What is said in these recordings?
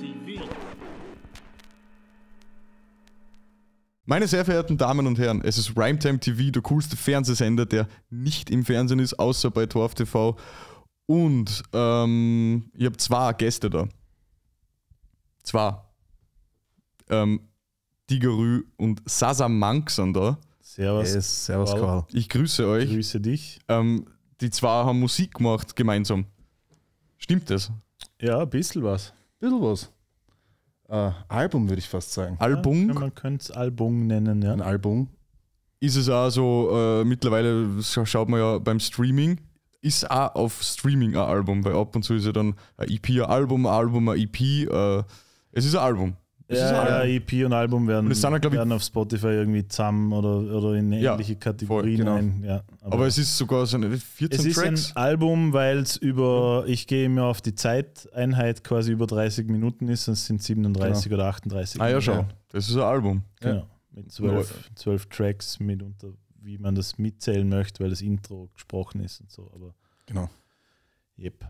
TV. Meine sehr verehrten Damen und Herren, es ist Primetime TV, der coolste Fernsehsender, der nicht im Fernsehen ist, außer bei Torf TV. Und ähm, ich habe zwei Gäste da. Zwar. Ähm, Digerü und Sasa Mank sind da. Servus. Yes, servus, Karl. Ich grüße euch. Ich grüße dich. Ähm, die zwei haben Musik gemacht gemeinsam. Stimmt das? Ja, ein bisschen was bisschen was. Äh, Album würde ich fast sagen. Album? Ja, man könnte es Album nennen, ja. Ein Album. Ist es auch so, äh, mittlerweile schaut man ja beim Streaming, ist auch auf Streaming ein Album, weil ab und zu ist ja dann ein EP ein Album, ein Album ein EP. Äh, es ist ein Album. Ja, ja, EP und Album werden, und dann, halt, werden auf Spotify irgendwie zusammen oder, oder in ähnliche ja, Kategorien. Voll, genau. ein, ja, aber, aber, es ist sogar so eine 14 es Tracks. Es ist ein Album, weil es über, ich gehe immer auf die Zeiteinheit quasi über 30 Minuten ist, sonst sind 37 genau. oder 38. Ah ja, schau, das ist ein Album. Genau, mit 12, 12 Tracks mitunter, wie man das mitzählen möchte, weil das Intro gesprochen ist und so. Aber genau. Yep.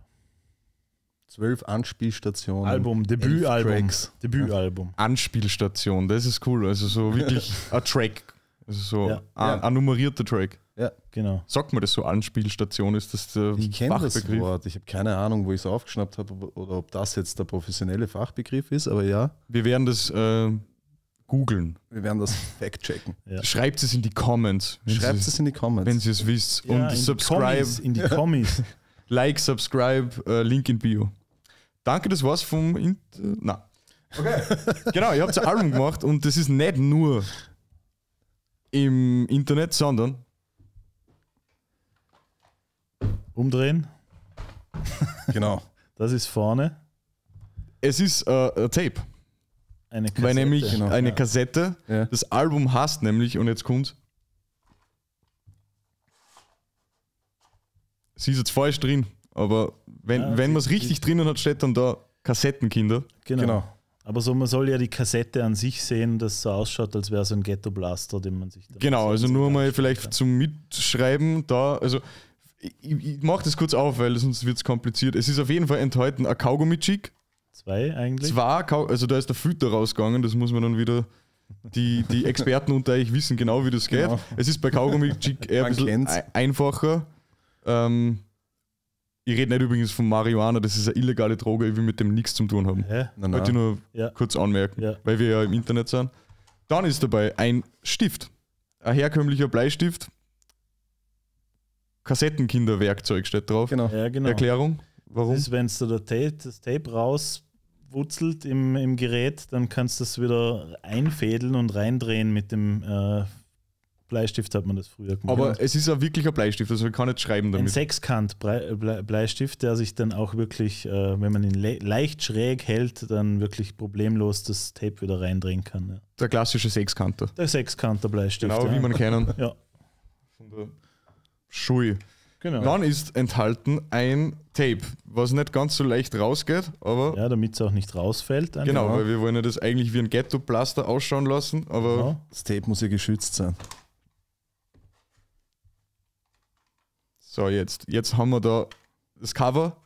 Zwölf Anspielstationen. Album, Debütalbum. Tracks. Debütalbum. Anspielstation, das ist cool. Also so wirklich ein Track. Also so ja, ein, ja. nummerierter Track. Ja, genau. Sagt man das so, Anspielstation ist das der Ich kenne das Wort. Ich habe keine Ahnung, wo ich es aufgeschnappt habe oder ob das jetzt der professionelle Fachbegriff ist, aber ja. Wir werden das äh, googeln. Wir werden das fact-checken. Ja. Schreibt es in die Comments. Schreibt es in die Comments. Wenn Sie es wisst. Ja, Und subscribe. in die Kommis. like, subscribe, äh, Link in Bio. Danke, das war's vom. Inter Na. Okay. genau, ihr habt ein Album gemacht und das ist nicht nur im Internet, sondern. Umdrehen. Genau. das ist vorne. Es ist äh, ein Tape. Eine Kassette. Weil nämlich genau. eine ja. Kassette. Ja. Das Album hast nämlich, und jetzt kommt. Sie ist jetzt falsch drin, aber wenn, ja, ah, wenn man es richtig drinnen hat, steht dann da Kassettenkinder. Genau. genau. Aber so, man soll ja die Kassette an sich sehen, dass so ausschaut, als wäre es ein Ghetto-Blaster, den man sich. da. Genau, also nur mal vielleicht kann. zum Mitschreiben da. Also ich, ich mache das kurz auf, weil sonst wird es kompliziert. Es ist auf jeden Fall enthalten ein Kaugummi-Chick. Zwei eigentlich? Zwei, also da ist der Filter rausgegangen, das muss man dann wieder. Die, die Experten unter euch wissen genau, wie das genau. geht. Es ist bei Kaugummi-Chick eher ein bisschen einfacher. Ähm, ich rede nicht übrigens von Marihuana, das ist eine illegale Droge, ich will mit dem nichts zu tun haben. Hä? Nein, Wollte ich nur ja. kurz anmerken, ja. weil wir ja im Internet sind. Dann ist dabei ein Stift, ein herkömmlicher Bleistift, Kassettenkinderwerkzeug steht drauf. Genau. Ja, genau. Erklärung, warum? Das ist, wenn du da Tape, das Tape rauswutzelt im, im Gerät, dann kannst du es wieder einfädeln und reindrehen mit dem äh, Bleistift hat man das früher gemacht. Aber es ist wirklich ein Bleistift, also man kann nicht schreiben damit. Ein Sechskant Bleistift, der sich dann auch wirklich, äh, wenn man ihn le leicht schräg hält, dann wirklich problemlos das Tape wieder reindrehen kann. Ja. Der klassische Sechskanter. Der Sechskanter Bleistift. Genau, ja. wie man kennen. ja. Von der Schui. Genau. Dann ist enthalten ein Tape, was nicht ganz so leicht rausgeht, aber. Ja, damit es auch nicht rausfällt. Genau, genau, weil wir wollen ja das eigentlich wie ein Ghetto-Plaster ausschauen lassen, aber. Genau. Das Tape muss ja geschützt sein. So, jetzt, jetzt haben wir da das Cover.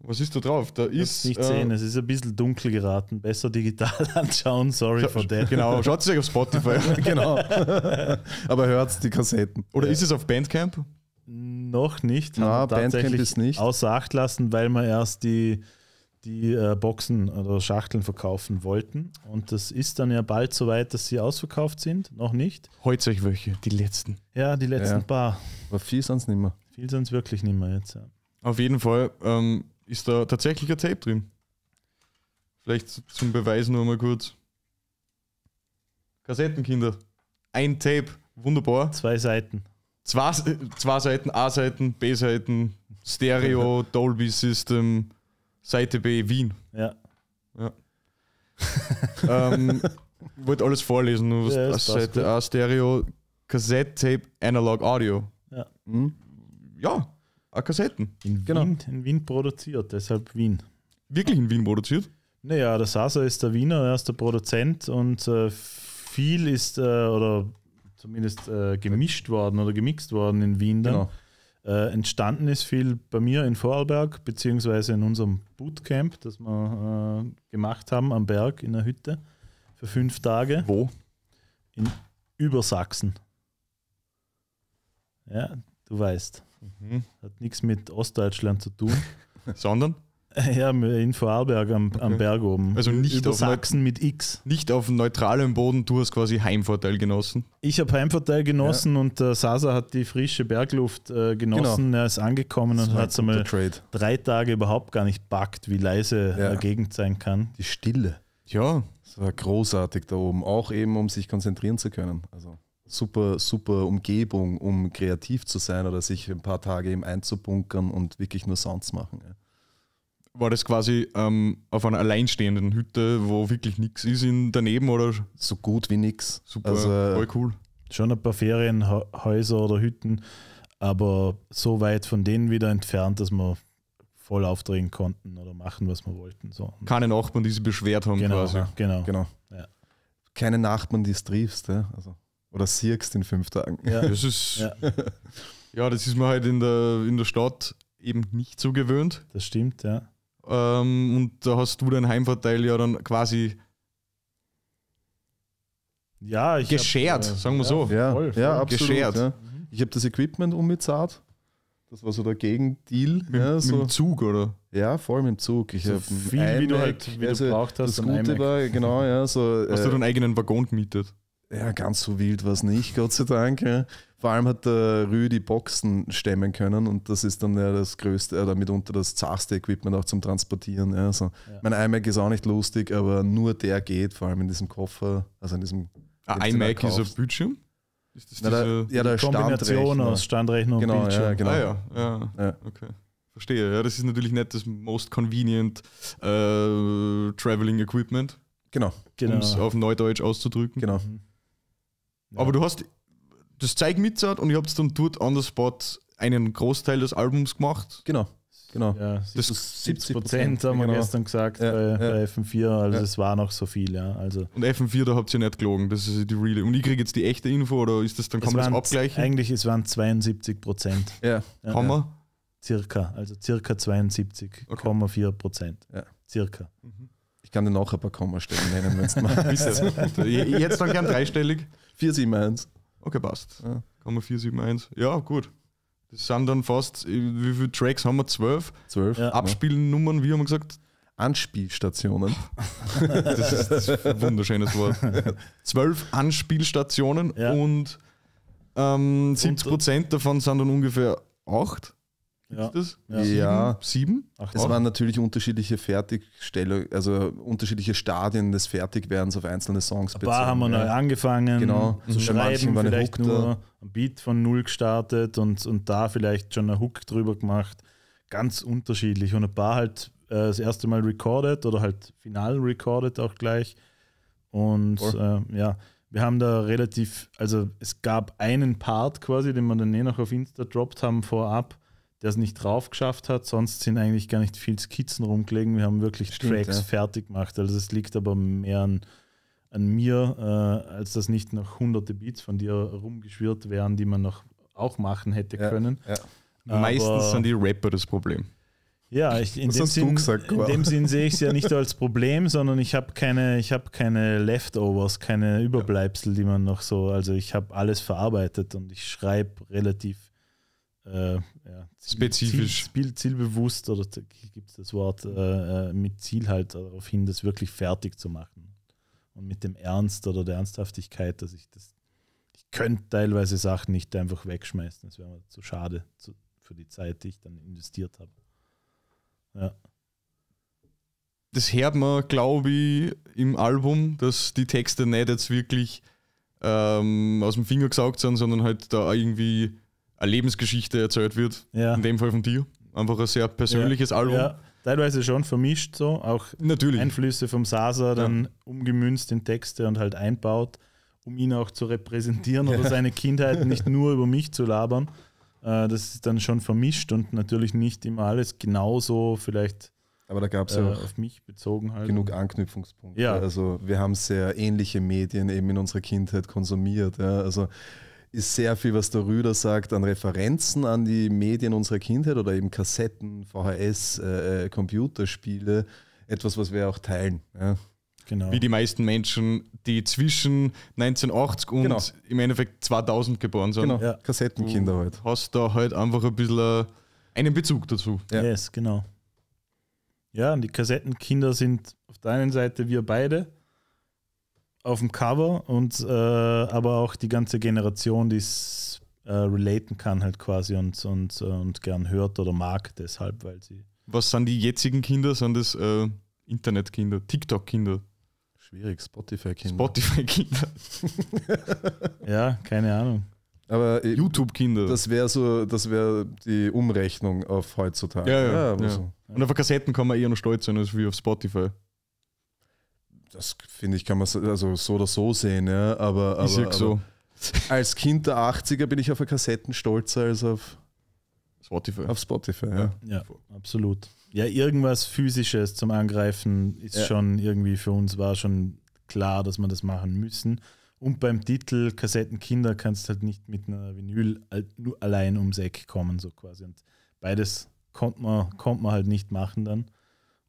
Was ist da drauf? Da ist. Nicht sehen, äh, es ist ein bisschen dunkel geraten. Besser digital anschauen, sorry for that. Genau, schaut es euch auf Spotify. genau. Aber hört die Kassetten. Oder ja. ist es auf Bandcamp? Noch nicht. Na, Bandcamp ist nicht. Außer Acht lassen, weil man erst die die äh, Boxen oder Schachteln verkaufen wollten. Und das ist dann ja bald so weit, dass sie ausverkauft sind. Noch nicht. Heute euch welche, die letzten. Ja, die letzten ja. paar. Aber viel sonst nicht mehr. Viel sonst wirklich nicht mehr jetzt, ja. Auf jeden Fall ähm, ist da tatsächlich ein Tape drin. Vielleicht zum Beweis nur mal kurz. Kassettenkinder. Ein Tape. Wunderbar. Zwei Seiten. Zwei, äh, zwei Seiten, A-Seiten, B-Seiten, Stereo, Dolby System. Seite B Wien. Ja. ja. ähm, wollte alles vorlesen. Du ja, Seite A Stereo, Kassette, Tape, Analog Audio. Ja. Hm? Ja, A Kassetten. In genau. Wien, in Wien produziert, deshalb Wien. Wirklich in Wien produziert? Naja, der Sasa ist der Wiener, er ist der Produzent und äh, viel ist äh, oder zumindest äh, gemischt worden oder gemixt worden in Wien dann. Genau äh, entstanden ist viel bei mir in Vorarlberg, beziehungsweise in unserem Bootcamp, das wir äh, gemacht haben am Berg in der Hütte für fünf Tage. Wo? In Übersachsen. Ja, du weißt. Mhm. Hat nichts mit Ostdeutschland zu tun. Sondern? Ja, in Vorarlberg am, okay. am Berg oben. Also nicht Über auf Sachsen mit X. Nicht auf neutralem Boden, du hast quasi Heimvorteil genossen. Ich habe Heimvorteil genossen ja. und der äh, Sasa hat die frische Bergluft äh, genossen. Genau. Er ist angekommen das und hat es einmal Trade. drei Tage überhaupt gar nicht backt, wie leise ja. Gegend sein kann. Die Stille. Ja, es war großartig da oben, auch eben um sich konzentrieren zu können. Also super, super Umgebung, um kreativ zu sein oder sich ein paar Tage eben einzubunkern und wirklich nur Sounds machen. Ja war das quasi ähm, auf einer alleinstehenden Hütte, wo wirklich nichts ist in daneben oder? So gut wie nichts. Super, also, äh, voll cool. Schon ein paar Ferienhäuser oder Hütten, aber so weit von denen wieder entfernt, dass wir voll aufdrehen konnten oder machen, was wir wollten. So. Keine Nachbarn, die sie beschwert haben genau, quasi. Genau, genau. Ja. Keine Nachbarn, die es triffst. Ja? Also, oder siehst in fünf Tagen. Ja, das ist, ja. ja das ist mir halt in der, in der Stadt eben nicht so gewöhnt. Das stimmt, ja. Ähm, und da hast du deinen Heimvorteil ja dann quasi ja, ich geschert, hab, äh, sagen wir ja, so. Ja, voll, voll. ja absolut. Ja. Ich habe das Equipment umgezahlt. Das war so der Gegendeal. Mit, ja, so. dem Zug, oder? Ja, vor allem dem Zug. Ich so viel, wie du halt wie also du braucht hast. Das Gute war, genau, ja. So, hast äh, du deinen eigenen Waggon gemietet? Ja, ganz so wild war es nicht, Gott sei Dank. Ja. Vor allem hat der Rü die Boxen stemmen können und das ist dann ja das größte, oder äh, mitunter das zarste Equipment auch zum Transportieren. Ja, also ja. Mein iMac ist auch nicht lustig, aber nur der geht, vor allem in diesem Koffer, also in diesem. Ah, iMac ist ein Bildschirm? Ist das Na, diese ja, der Kombination aus Standrechner und genau, Bildschirm? Ja, genau. Ah, ja, ja, okay. Verstehe. Ja, das ist natürlich nicht das most convenient äh, Traveling Equipment. Genau. genau. Um es auf Neudeutsch auszudrücken. Genau. Mhm. Aber du hast das Zeug mitzahlt und ich habe es dann dort on the spot einen Großteil des Albums gemacht. Genau. Genau. Ja, das 70 Prozent haben wir genau. gestern gesagt ja, bei, ja. bei, FM4, also es war noch so viel, ja. Also und FM4, da habt ihr nicht gelogen, das ist die reale. Und ich kriege jetzt die echte Info oder ist das dann, kann es man das abgleichen? Eigentlich, es waren 72 Prozent. Ja. Hammer. Circa, also circa 72,4 okay. Prozent. Circa. Mhm. Ich kann dir noch ein paar Komma stellen nennen, wenn es mal Jetzt dann gern dreistellig. 471. Okay, passt. Ja. Komma 471. Ja, gut. Das sind dann fast, äh, wie viele Tracks haben wir? Zwölf? Zwölf. Ja. Abspielnummern, wie haben wir gesagt? Anspielstationen. das ist ein wunderschönes Wort. Zwölf Anspielstationen ja. und ähm, 70 Prozent davon sind dann ungefähr acht. Ja. Ist das? Ja. ja. Sieben? Acht, es waren natürlich unterschiedliche Fertigstellung, also unterschiedliche Stadien des Fertigwerdens auf einzelne Songs Ein paar haben wir ja. neu angefangen genau. zu mhm. schreiben, war vielleicht nur ein Beat von Null gestartet und, und da vielleicht schon einen Hook drüber gemacht. Ganz unterschiedlich. Und ein paar halt äh, das erste Mal recorded oder halt final recorded auch gleich. Und cool. äh, ja, wir haben da relativ, also es gab einen Part quasi, den wir dann eh noch auf Insta droppt haben vorab der es nicht drauf geschafft hat. Sonst sind eigentlich gar nicht viel Skizzen rumgelegen. Wir haben wirklich Stimmt, Tracks ja. fertig gemacht. Also es liegt aber mehr an, an mir, äh, als dass nicht noch hunderte Beats von dir rumgeschwirrt wären, die man noch auch machen hätte ja, können. Ja. Meistens sind die Rapper das Problem. Ja, ich, in, dem Sinn, gesagt, in, dem Sinn, sehe ich es ja nicht als Problem, sondern ich habe keine, hab keine Leftovers, keine Überbleibsel, die man noch so, also ich habe alles verarbeitet und ich schreibe relativ äh, ja, spezifisch. Ziel, zielbewusst oder gibt es das Wort äh, äh, mit Ziel halt darauf hin, das wirklich fertig zu machen. Und mit dem Ernst oder der Ernsthaftigkeit, dass ich das, ich könnte teilweise Sachen nicht einfach wegschmeißen, das wäre mir zu schade zu, für die Zeit, die ich dann investiert habe. Ja. Das hört man, glaube ich, im Album, dass die Texte nicht jetzt wirklich ähm, aus dem Finger gesaugt sind, sondern halt da irgendwie eine Lebensgeschichte erzählt wird. Ja. In dem Fall von dir. Einfach ein sehr persönliches ja. Album. Ja. Teilweise schon vermischt so, auch Natürlich. Einflüsse vom Sasa dann umgemünzt in Texte und halt einbaut, um ihn auch zu repräsentieren oder seine Kindheit nicht nur über mich zu labern. Äh, das ist dann schon vermischt und natürlich nicht immer alles genauso vielleicht aber da gab ja äh, auf mich bezogen halt. genug Anknüpfungspunkte. Ja. Also wir haben sehr ähnliche Medien eben in unserer Kindheit konsumiert. Ja. Also ist sehr viel, was der Rüder sagt, an Referenzen an die Medien unserer Kindheit oder eben Kassetten, VHS, äh, äh, Computerspiele, etwas, was wir auch teilen. Ja. Genau. Wie die meisten Menschen, die zwischen 1980 und genau. im Endeffekt 2000 geboren sind. Genau, ja. Kassettenkinder Halt. Hast da halt einfach ein bisschen äh, einen Bezug dazu. Ja. Yes, genau. Ja, und die Kassettenkinder sind auf der einen Seite wir beide, auf dem Cover und äh, aber auch die ganze Generation, die es äh, relaten kann halt quasi und, und, äh, und gern hört oder mag deshalb, weil sie. Was sind die jetzigen Kinder? Sind das äh, Internetkinder, TikTok-Kinder? Schwierig, Spotify-Kinder. Spotify-Kinder. ja, keine Ahnung. Aber äh, YouTube-Kinder. Das wäre so, das wäre die Umrechnung auf heutzutage. Ja, ja. ja, ja. So. Und auf Kassetten kann man eher noch stolz sein als wie auf Spotify das finde ich, kann man also so oder so sehen, ja. Aber, aber, aber so. als Kind der 80er bin ich auf Kassetten stolzer als auf Spotify. Auf Spotify, ja. Ja, absolut. Ja, irgendwas Physisches zum Angreifen ist ja. schon irgendwie für uns war schon klar, dass wir das machen müssen. Und beim Titel Kassettenkinder kannst du halt nicht mit einer Vinyl nur allein ums Eck kommen, so quasi. Und beides konnte man, konnte man halt nicht machen dann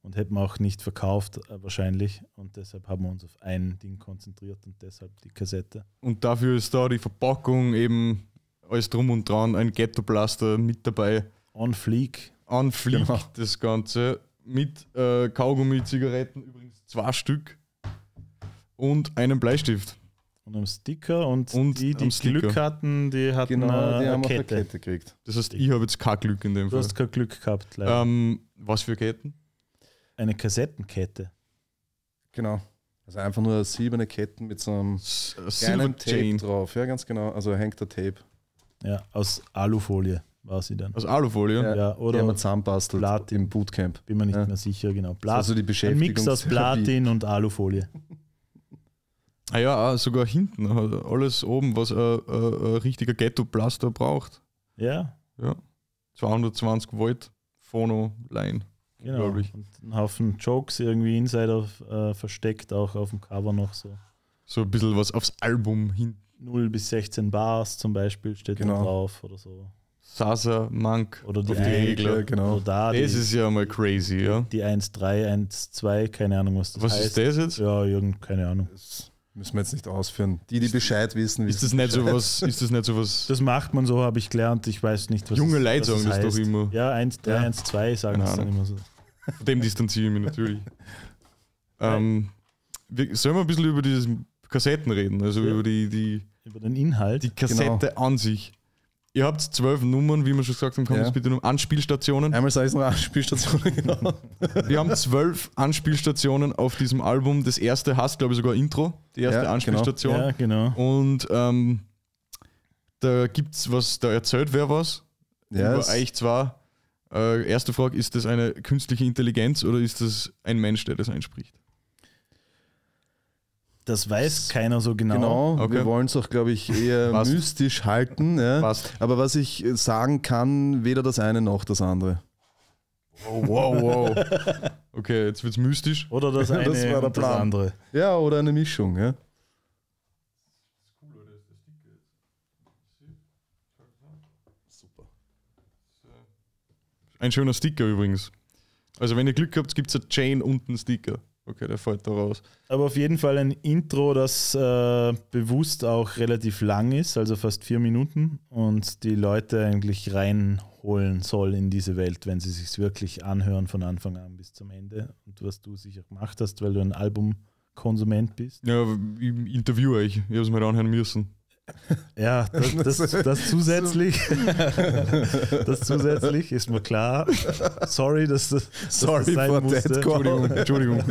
und hätten wir auch nicht verkauft äh, wahrscheinlich. Und deshalb haben wir uns auf ein Ding konzentriert und deshalb die Kassette. Und dafür ist da die Verpackung eben alles drum und dran, ein Ghetto-Blaster mit dabei. On Fleek. On Fleek, genau. das Ganze. Mit äh, Kaugummi-Zigaretten, übrigens zwei Stück. Und einem Bleistift. Und einem Sticker und, und die, die Sticker. Glück hatten, die hatten genau, die eine, Kette. eine Kette gekriegt. Das heißt, ich habe jetzt kein Glück in dem du Fall. Du hast kein Glück gehabt, leider. Ähm, was für Ketten? eine Kassettenkette. Genau. Also einfach nur silberne Ketten mit so einem äh, kleinen Tape Chain. drauf. Ja, ganz genau. Also hängt der Tape. Ja, aus Alufolie war sie dann. Aus Alufolie? Ja, ja oder die haben wir zusammenbastelt Platin. im Bootcamp. Bin mir nicht ja. mehr sicher, genau. Platin. Also die Beschäftigung. Ein Mix aus Platin und Alufolie. Ah ja, ah, sogar hinten. Also alles oben, was ein, äh, äh, ein richtiger ghetto plaster braucht. Ja. Ja. 220 Volt Phono-Line. Genau. Und ein Haufen Jokes, irgendwie Insider äh, versteckt, auch auf dem Cover noch so. So ein bisschen was aufs Album hin. 0 bis 16 Bars zum Beispiel steht genau. da drauf oder so. Sasa, Monk, oder die, die Regler, genau. Da, das die, ist ja mal crazy, die, ja. Die 1, 2, keine Ahnung, was das was heißt. Was ist das jetzt? Ja, irgend, keine Ahnung. Das müssen wir jetzt nicht ausführen. Die, die Bescheid wissen, ist das nicht so was? Ist das nicht so was? Das macht man so, habe ich gelernt. Ich weiß nicht, was Junge Leute sagen das, das doch immer. Ja, 1, 3, ja. 2 sagen das dann immer so. Von dem distanziere ich mich natürlich. Ähm, wir, sollen wir ein bisschen über diese Kassetten reden? Also ja. über die, die. Über den Inhalt. Die Kassette genau. an sich. Ihr habt zwölf Nummern, wie man schon gesagt haben, kommt ja. bitte nur Anspielstationen. Einmal sei es noch Anspielstationen, genau. Wir haben zwölf Anspielstationen auf diesem Album. Das erste hast, glaube ich, sogar Intro, die erste ja, genau. Anspielstation. Genau. Ja, genau. Und ähm, da es was, da erzählt wer was. Ja, über euch zwar. Äh, erste Frage, ist das eine künstliche Intelligenz oder ist das ein Mensch, der das einspricht? Das weiß keiner so genau. Genau, okay. wir wollen es auch, glaube ich, eher Passt. mystisch halten. Ja. Passt. Aber was ich sagen kann, weder das eine noch das andere. Wow, wow, wow. okay, jetzt wird es mystisch. Oder das eine das das andere. Ja, oder eine Mischung, ja. Ein schöner Sticker übrigens. Also wenn ihr Glück habt, gibt es ein Chain und einen Sticker. Okay, der fällt da raus. Aber auf jeden Fall ein Intro, das äh, bewusst auch relativ lang ist, also fast vier Minuten, und die Leute eigentlich reinholen soll in diese Welt, wenn sie sich wirklich anhören von Anfang an bis zum Ende. Und was du sicher gemacht hast, weil du ein Albumkonsument bist. Ja, ich interviewe euch. Ich habe es mir anhören müssen. Ja, das, das, das zusätzlich, das zusätzlich ist mir klar. Sorry, dass das, Sorry dass das sein musste. Entschuldigung, Entschuldigung.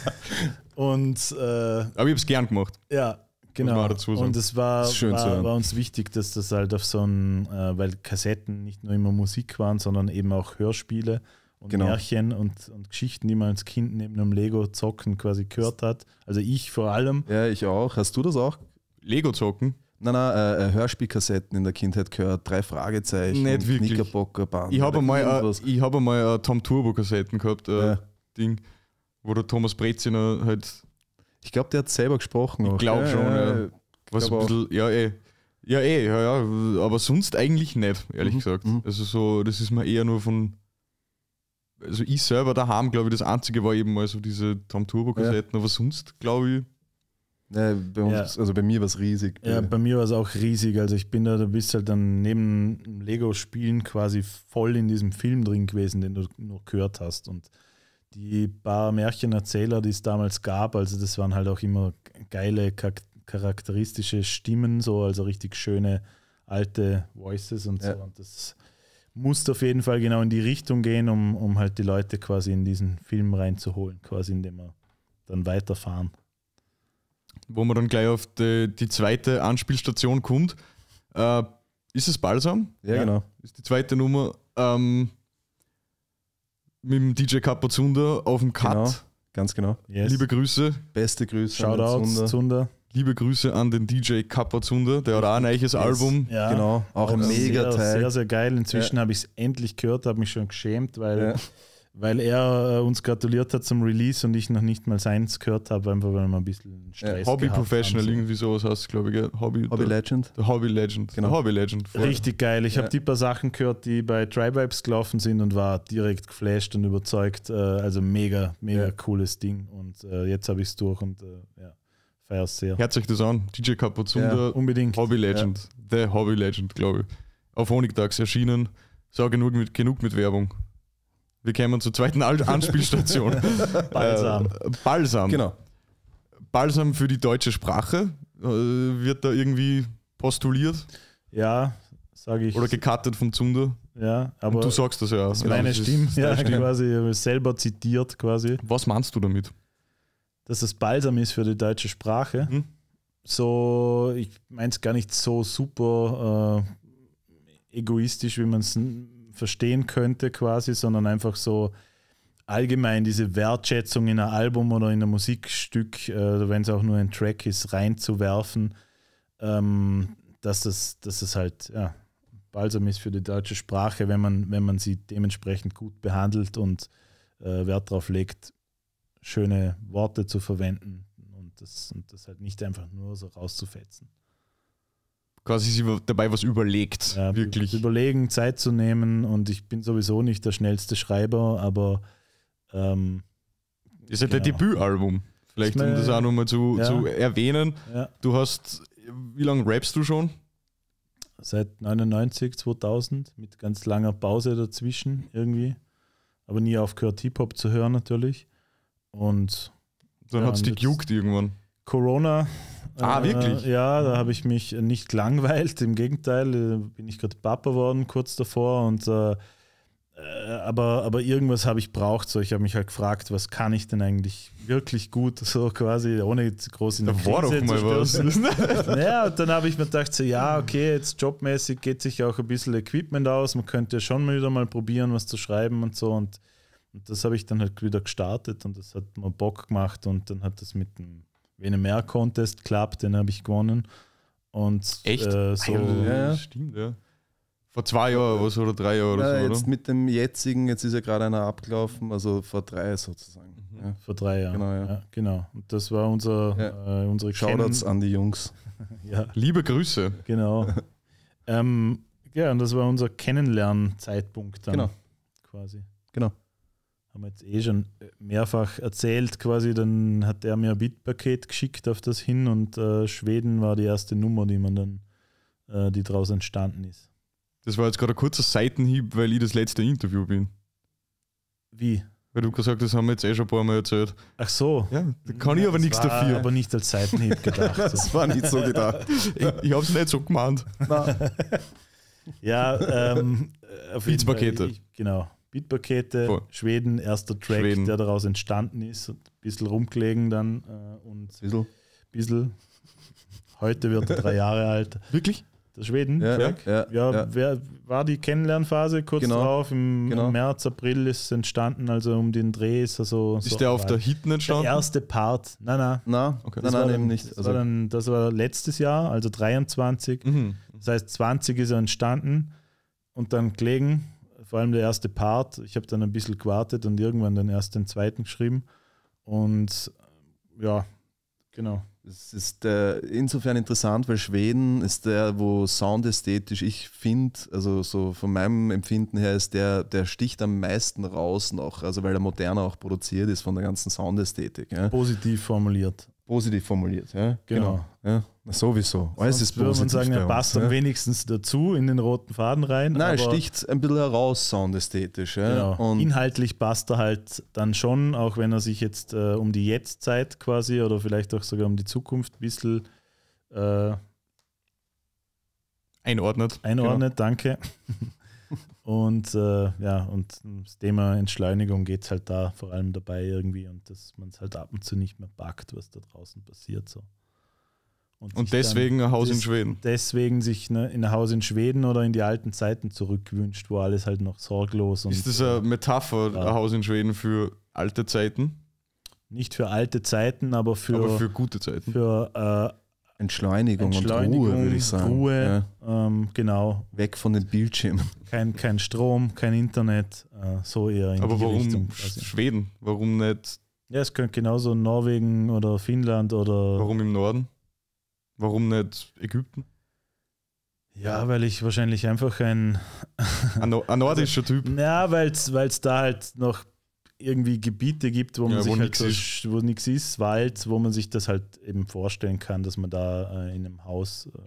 Und, äh, Aber ich habe es gern gemacht. Ja, Genau. Und es war, war, war, uns wichtig, dass das halt auf so ein, äh, weil Kassetten nicht nur immer Musik waren, sondern eben auch Hörspiele und genau. Märchen und, und Geschichten, die man als Kind neben einem Lego zocken quasi gehört hat. Also ich vor allem. Ja, ich auch. Hast du das auch Lego-Zocken? Nein, nein, äh, äh, Hörspielkassetten in der Kindheit gehört, drei Fragezeichen, Nicht wirklich. Knickerbockerband. Ich habe äh, einmal, äh, hab einmal äh, Tom Turbo-Kassetten gehabt, äh, ja. Ding, wo der Thomas Breziner halt. Ich glaube, der hat selber gesprochen. Ich glaube schon, ja. ja. Was ein bisschen, ja, eh. Ja, eh, ja, ja, aber sonst eigentlich nicht, ehrlich mhm. gesagt. Mhm. Also, so, das ist mir eher nur von. Also, ich selber daheim, glaube ich, das einzige war eben mal so diese Tom Turbo-Kassetten, aber sonst, glaube ich ja, ne, bei uns, ja. also bei mir war es riesig. Ja, bei mir war es auch riesig. Also ich bin da, du bist halt dann neben Lego-Spielen quasi voll in diesem Film drin gewesen, den du nur gehört hast. Und die paar Märchenerzähler, die es damals gab, also das waren halt auch immer geile, charakteristische Stimmen, so, also richtig schöne alte Voices und ja. so. Und das musste auf jeden Fall genau in die Richtung gehen, um, um halt die Leute quasi in diesen Film reinzuholen, quasi indem wir dann weiterfahren wo man dann gleich auf die, die zweite Anspielstation kommt. Äh, ist es Balsam? Ja, genau. ja, genau. Ist die zweite Nummer ähm, mit dem DJ Kapazunder auf dem Cut. Genau, ganz genau. Yes. Liebe Grüße. Beste Grüße. Shoutouts, Zunder. Liebe Grüße an den DJ Zunder, der hat auch ein neues yes. Album. Ja. Genau, auch ein mega Teil. Sehr, sehr geil. Inzwischen ja. habe ich es endlich gehört, habe mich schon geschämt, weil weil er äh, uns gratuliert hat zum Release und ich noch nicht mal seins gehört habe, einfach weil wir ein bisschen Stress ja, Hobby Professional, haben. irgendwie sowas heißt glaube ich. Gell? Hobby, Hobby der, Legend. Der Hobby Legend. Genau. Der Hobby Legend. Voll. Richtig geil. Ich ja. habe die paar Sachen gehört, die bei Dry Vibes gelaufen sind und war direkt geflasht und überzeugt. Äh, also mega, mega ja. cooles Ding. Und äh, jetzt habe ich es durch und ja. Feier sehr. Hört euch das an. DJ Capuzunda, ja, unbedingt. Hobby Legend. The Hobby Legend, glaube ich. Auf Honigtags erschienen. So genug mit, genug mit Werbung. Wir kämen zur zweiten Anspielstation. Balsam. Äh, Balsam. Genau. Balsam für die deutsche Sprache äh, wird da irgendwie postuliert. Ja, sage ich. Oder gekartet vom Zunder. Ja, aber. Und du sagst das ja. Das ist meine Stimme. ja, Stimme. quasi äh, selber zitiert quasi. Was meinst du damit? Dass das Balsam ist für die deutsche Sprache. Hm? So, ich meine es gar nicht so super äh, egoistisch, wie man es verstehen könnte quasi, sondern einfach so allgemein diese Wertschätzung in ein Album oder in ein Musikstück, äh, wenn es auch nur ein Track ist, reinzuwerfen, ähm, dass, das, dass das halt ja, Balsam ist für die deutsche Sprache, wenn man, wenn man sie dementsprechend gut behandelt und äh, Wert darauf legt, schöne Worte zu verwenden und das, und das halt nicht einfach nur so rauszufetzen quasi sich dabei was überlegt. Ja, wirklich. Überlegen, Zeit zu nehmen und ich bin sowieso nicht der schnellste Schreiber, aber. Ähm, ist ja genau. dein Debütalbum. Vielleicht, um das auch nochmal zu, ja. zu erwähnen. Ja. Du hast, wie lange rappst du schon? Seit 99, 2000, mit ganz langer Pause dazwischen irgendwie. Aber nie aufgehört, Hip-Hop zu hören natürlich. Und. Dann ja, hat es dich juckt irgendwann. Corona. Ah, äh, wirklich? Ja, da habe ich mich nicht langweilt. Im Gegenteil, äh, bin ich gerade Papa geworden kurz davor und äh, äh, aber, aber irgendwas habe ich braucht. So, ich habe mich halt gefragt, was kann ich denn eigentlich wirklich gut, so quasi, ohne groß in der da war doch mal was. naja, und dann habe ich mir gedacht, so, ja, okay, jetzt jobmäßig geht sich auch ein bisschen Equipment aus. Man könnte schon mal wieder mal probieren, was zu schreiben und so. Und, und das habe ich dann halt wieder gestartet und das hat mir Bock gemacht und dann hat das mit dem mehr Contest Club, den habe ich gewonnen. Und Echt? Äh, ah, so ja, stimmt, ja. Vor zwei Jahren was, oder drei Jahren ja, oder so. Jetzt oder? mit dem jetzigen, jetzt ist ja gerade einer abgelaufen, also vor drei sozusagen. Mhm. Ja. Vor drei Jahren. Genau, ja. ja. genau. Und das war unser, ja. äh, unsere Shoutouts Kennen an die Jungs. ja. Liebe Grüße. Genau. ähm, ja, und das war unser Kennenlernzeitpunkt dann. Genau. Quasi. Genau haben wir jetzt eh schon mehrfach erzählt, quasi, dann hat er mir ein Bitpaket geschickt auf das hin und äh, Schweden war die erste Nummer, die man dann, äh, die daraus entstanden ist. Das war jetzt gerade ein kurzer Seitenhieb, weil ich das letzte Interview bin. Wie? Weil du gesagt hast, das haben wir jetzt eh schon ein paar Mal erzählt. Ach so. Ja, da kann ja, ich aber nichts dafür. aber nicht als Seitenhieb gedacht. das war nicht so gedacht. ich, ich habe es nicht so gemeint. ja, ähm, äh, auf Beats Pakete. Fall, ich, genau. Bitpakete, Voll. Schweden, erster Track, Schweden. der daraus entstanden ist. Ein bisschen rumgelegen dann äh, und bissl. bissl. Heute wird er drei Jahre alt. Wirklich? Der Schweden? Ja, Track. ja, ja, ja. war die Kennenlernphase kurz genau. drauf. Im, genau. März, April ist es entstanden, also um den Dreh ist er so. Ist so der auf der Hitten entstanden? Der erste Part. Nein, nein. Na, okay. Nein, nein, eben nicht. Das, also war dann, das war letztes Jahr, also 23. Mhm. Das heißt, 20 ist er entstanden und dann gelegen vor allem der erste Part. Ich habe dann ein bisschen gewartet und irgendwann dann erst den zweiten geschrieben. Und äh, ja, genau. Es ist äh, insofern interessant, weil Schweden ist der, wo soundästhetisch, ich finde, also so von meinem Empfinden her, ist der, der sticht am meisten raus noch, also weil er moderner auch produziert ist von der ganzen Soundästhetik. Ja. Positiv formuliert positiv formuliert. Ja? Genau. genau. Ja? Sowieso. Alles Sonst ist positiv. Man sagen, er passt ja? am wenigstens dazu in den roten Faden rein. Nein, aber sticht ein bisschen heraus, soundästhetisch. Ja? Genau. Und Inhaltlich passt er halt dann schon, auch wenn er sich jetzt äh, um die Jetztzeit quasi oder vielleicht auch sogar um die Zukunft ein bisschen äh, einordnet. Einordnet, genau. danke. Und äh, ja, und das Thema Entschleunigung geht es halt da vor allem dabei irgendwie und dass man es halt ab und zu nicht mehr packt, was da draußen passiert. So. Und, und deswegen ein Haus in Schweden. Deswegen sich ne, in ein Haus in Schweden oder in die alten Zeiten zurückwünscht, wo alles halt noch sorglos und. Ist das eine äh, Metapher, ja. ein Haus in Schweden für alte Zeiten? Nicht für alte Zeiten, aber für, aber für gute Zeiten. Für äh, Entschleunigung, Entschleunigung, und Ruhe, würde ich sagen. Ruhe, ja. ähm, genau. Weg von den Bildschirmen. Kein, kein Strom, kein Internet, äh, so eher in Aber warum Richtung, Schweden? Warum nicht? Ja, es könnte genauso Norwegen oder Finnland oder. Warum im Norden? Warum nicht Ägypten? Ja, weil ich wahrscheinlich einfach ein. ein, nordischer Typ. Ja, weil es da halt noch irgendwie Gebiete gibt, wo man ja, sich wo halt so, wo nichts ist, Wald, wo man sich das halt eben vorstellen kann, dass man da äh, in einem Haus. Äh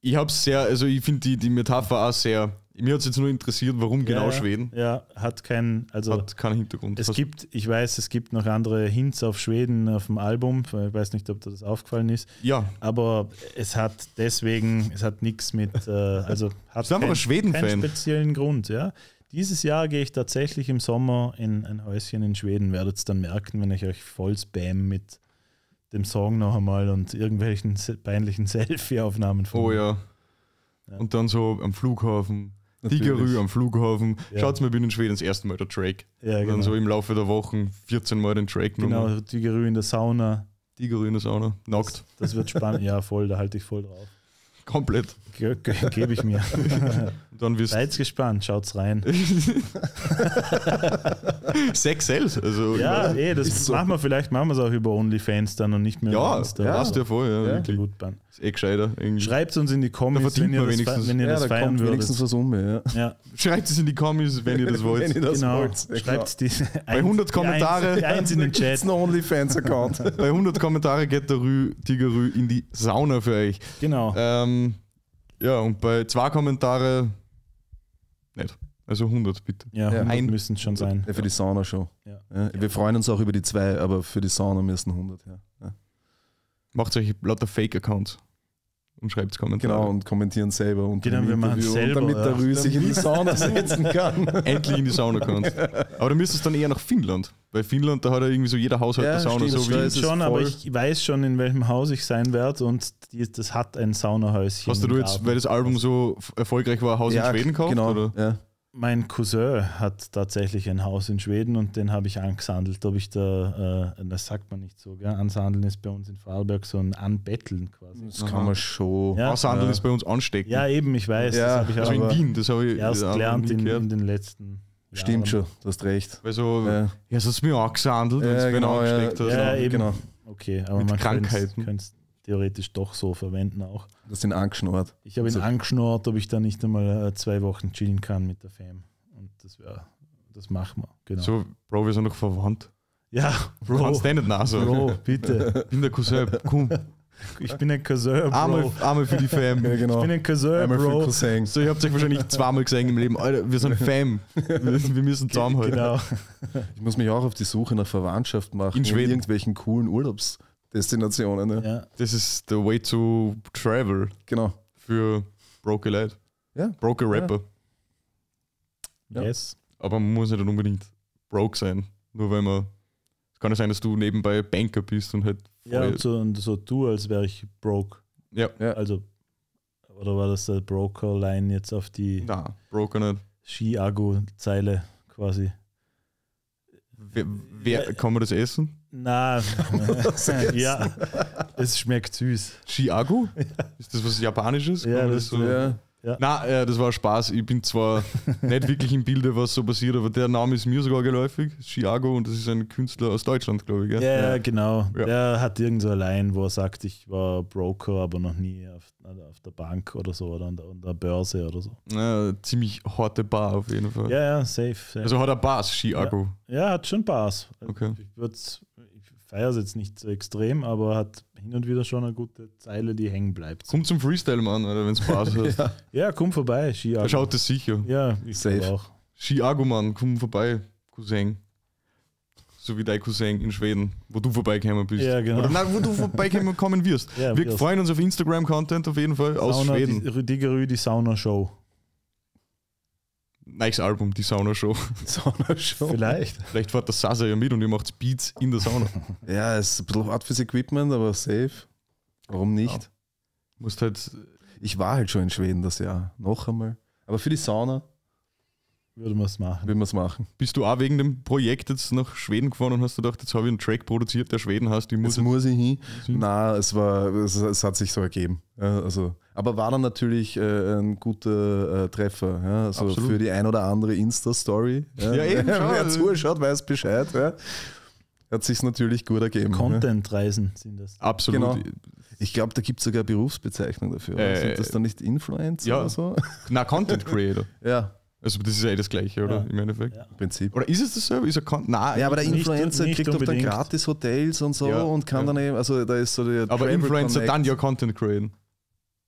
ich habe sehr, also ich finde die, die Metapher auch sehr. Mir hat es jetzt nur interessiert, warum ja, genau Schweden. Ja, hat keinen, also hat keinen Hintergrund. Es gibt, ich weiß, es gibt noch andere Hints auf Schweden auf dem Album. Ich weiß nicht, ob das aufgefallen ist. Ja. Aber es hat deswegen, es hat nichts mit, äh, also hat kein, Schweden -Fan. keinen speziellen Grund, ja. Dieses Jahr gehe ich tatsächlich im Sommer in ein Häuschen in Schweden. Werdet es dann merken, wenn ich euch voll spam mit dem Song noch einmal und irgendwelchen peinlichen Selfie-Aufnahmen von. Oh ja. ja. Und dann so am Flughafen. Digerü am Flughafen. Ja. Schaut mal, ich bin in Schweden das erste Mal der Track. Ja, genau. und Dann genau. so im Laufe der Wochen 14 Mal den Track. Genau, Digerü in der Sauna. Digerü in der Sauna, nackt. Das, das wird spannend. ja, voll, da halte ich voll drauf. Komplett. Ge ge Gebe ich mir. Dann wirst Seid gespannt, schaut's rein. 6L. Also ja, ey, eh, das machen wir vielleicht, machen wir es auch über OnlyFans dann und nicht mehr ja, Insta. Ja, passt ja voll. Ja, ja. Wirklich. Gut, ist eh gescheiter. Irgendwie. Schreibt uns in die Kommis, wenn ihr das, wenn ihr ja, das da feiern würdet. wenigstens was um, ja. ja. Schreibt es in die Kommis, wenn ihr das wollt. wenn ihr das genau. wollt. Schreibt die Bei 100 Kommentare. Die eins in den Chat. ein OnlyFans-Account. Bei 100 Kommentare geht der Rü, Tiger Rü in die Sauna für euch. Genau. Ähm, ja, und bei zwei Kommentare nicht. Also 100 bitte. Ja, 100 müssen es schon sein. Ja, für die Sauna schon. Ja. Wir freuen uns auch über die zwei, aber für die Sauna müssen 100. Ja. Macht euch lauter Fake-Accounts und schreibt Kommentare. Genau, und kommentieren selber und genau, wir machen selber, und damit der ja. Rü sich in die Sauna setzen kann. Endlich in die Sauna kannst. Aber du müsstest dann eher nach Finnland, weil Finnland, da hat ja irgendwie so jeder Haushalt ja, eine Sauna. Stimmt, so wie ich schon, aber ich weiß schon, in welchem Haus ich sein werde und die, das hat ein Saunahäuschen. Hast du, du jetzt, weil das Album so erfolgreich war, Haus ja, in Schweden gekauft? Genau, oder? ja mein Cousin hat tatsächlich ein Haus in Schweden und den habe ich angesandelt, ob ich da, äh, das sagt man nicht so, gell? ansandeln ist bei uns in Vorarlberg so ein Anbetteln quasi. Das Aha. kann man schon. Ja, ansandeln äh, ist bei uns anstecken. Ja, eben, ich weiß. Ja, das ich also in Wien, das habe ich erst gelernt in, in, den letzten Jahren. Stimmt schon, du hast recht. Also, ja, ja es mir auch gesandelt, wenn genau, ja, genau, du angesteckt hast. Ja, eben. Genau. Okay, aber Mit man Krankheiten. Können's, theoretisch doch so verwenden auch. Das sind angeschnurrt. Ich habe ihn also. angeschnurrt, ob ich da nicht einmal äh, zwei Wochen chillen kann mit der Fam. Und das wäre, das machen wir. Genau. So, Bro, wir sind noch verwandt. Ja, Bro. Du kannst nicht nach, so. Bro, bitte. Ich bin der Cousin, komm. Ich bin ein Cousin, Bro. Einmal, einmal für die Fam. Ja, genau. Ich bin ein Cousin, einmal Bro. Für Cousin. So, ich habe euch wahrscheinlich zweimal gesehen im Leben. Alter, wir sind Fam. Wir, wir müssen zusammenhalten. Genau. Ich muss mich auch auf die Suche nach Verwandtschaft machen. In Schweden. In irgendwelchen coolen Urlaubs. Destinationen. Ne? ja. Das ist the way to travel. Genau. Für broke Light. Ja. Broke Rapper. Ja. Yes. Aber man muss nicht unbedingt broke sein. Nur weil man. Es kann ja sein, dass du nebenbei Banker bist und halt. Ja, und so, und so du, als wäre ich broke. Ja. ja. Also. Oder war das der Broker-Line jetzt auf die. Na, Broker nicht. Ski-Ago-Zeile quasi. Wer, wer, äh, kann man das essen? Nein. das essen? Ja, es schmeckt süß. Chiago? Ist das was Japanisches? Kann ja, das, das so? Ja. Ja. Nein, äh, das war Spaß. Ich bin zwar nicht wirklich im Bilde, was so passiert, aber der Name ist mir sogar geläufig, Chiago, und das ist ein Künstler aus Deutschland, glaube ich. Gell? Ja, ja, genau. Ja. Der hat irgend so allein, wo er sagt, ich war Broker, aber noch nie auf, also auf der Bank oder so oder an der, an der Börse oder so. Ja, ziemlich harte Bar auf jeden Fall. Ja, ja, safe. safe. Also hat er Bars, Chiago. Ja, hat schon Bars. Okay. Ich würde feiere es jetzt nicht so extrem, aber hat hin und wieder schon eine gute Zeile, die hängen bleibt. Komm zum Freestyle, Mann, wenn es Spaß hat. ja. ja. komm vorbei, Skiago. Da schaut es sicher. Ja, ich Safe. auch. Skiago, Mann, komm vorbei, Cousin. So wie dein Cousin in Schweden, wo du vorbeikommen bist. Ja, genau. Oder nein, wo du vorbeikommen wirst. ja, wir wirst. freuen uns auf Instagram-Content auf jeden Fall aus Schweden. Die, die die Sauna-Show. Neues Album, die Sauna Show. Sauna Show. Vielleicht. Vielleicht fährt der Sasa ja mit und ihr macht Beats in der Sauna. ja, ist ein bisschen hart fürs Equipment, aber safe. Warum nicht? Ja. Musst halt. Ich war halt schon in Schweden das Jahr. Noch einmal. Aber für die Sauna. Würden wir es machen. Würden wir es machen. Bist du auch wegen dem Projekt jetzt nach Schweden gefahren und hast du gedacht, jetzt habe ich einen Track produziert, der Schweden heißt, die muss. Jetzt muss ich hin. Nein, es war, es, es, hat sich so ergeben. Ja, also, aber war dann natürlich äh, ein guter äh, Treffer. Ja, also Absolut. für die ein oder andere Insta-Story. Ja, ja, eben. Wer zuschaut, weiß Bescheid. Ja hat sich natürlich gut ergeben. Content-Reisen sind das. Absolut. Genau. Ich glaube, da gibt es sogar Berufsbezeichnung dafür. Äh, sind das dann nicht Influencer ja. oder so? Na, Content Creator. ja. Also das ist ja eh das Gleiche, oder? Ja. Im Endeffekt. Ja. Im Prinzip. Oder ist es dasselbe? Ist er Content? Nein. Ja, aber der Influencer nicht, nicht kriegt doch dann gratis Hotels und so ja. und kann dann eben, also da ist so der Aber Travel Influencer Connect. dann ja Content createn.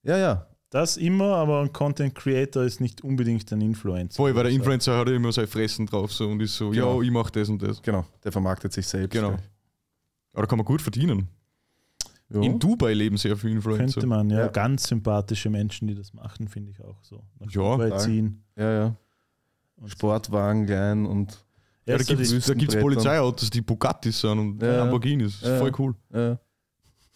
Ja, ja. Das immer, aber ein Content Creator ist nicht unbedingt ein Influencer. Voll, weil der also Influencer hat ja immer sein Fressen drauf so und ist so, genau. ja, ich mache das und das. Genau, der vermarktet sich selbst. Genau. Gell. Aber kann man gut verdienen. Ja. In Dubai leben sehr viele Influencer. Könnte man, ja, ja. Ganz sympathische Menschen, die das machen, finde ich auch so. Nach ja, Dubai ziehen. Ja, ja. Sportwagen klein und. Ja, da gibt es Polizeiautos, die Bugattis sind und ja, Lamborghinis. Ja, voll cool. Ja.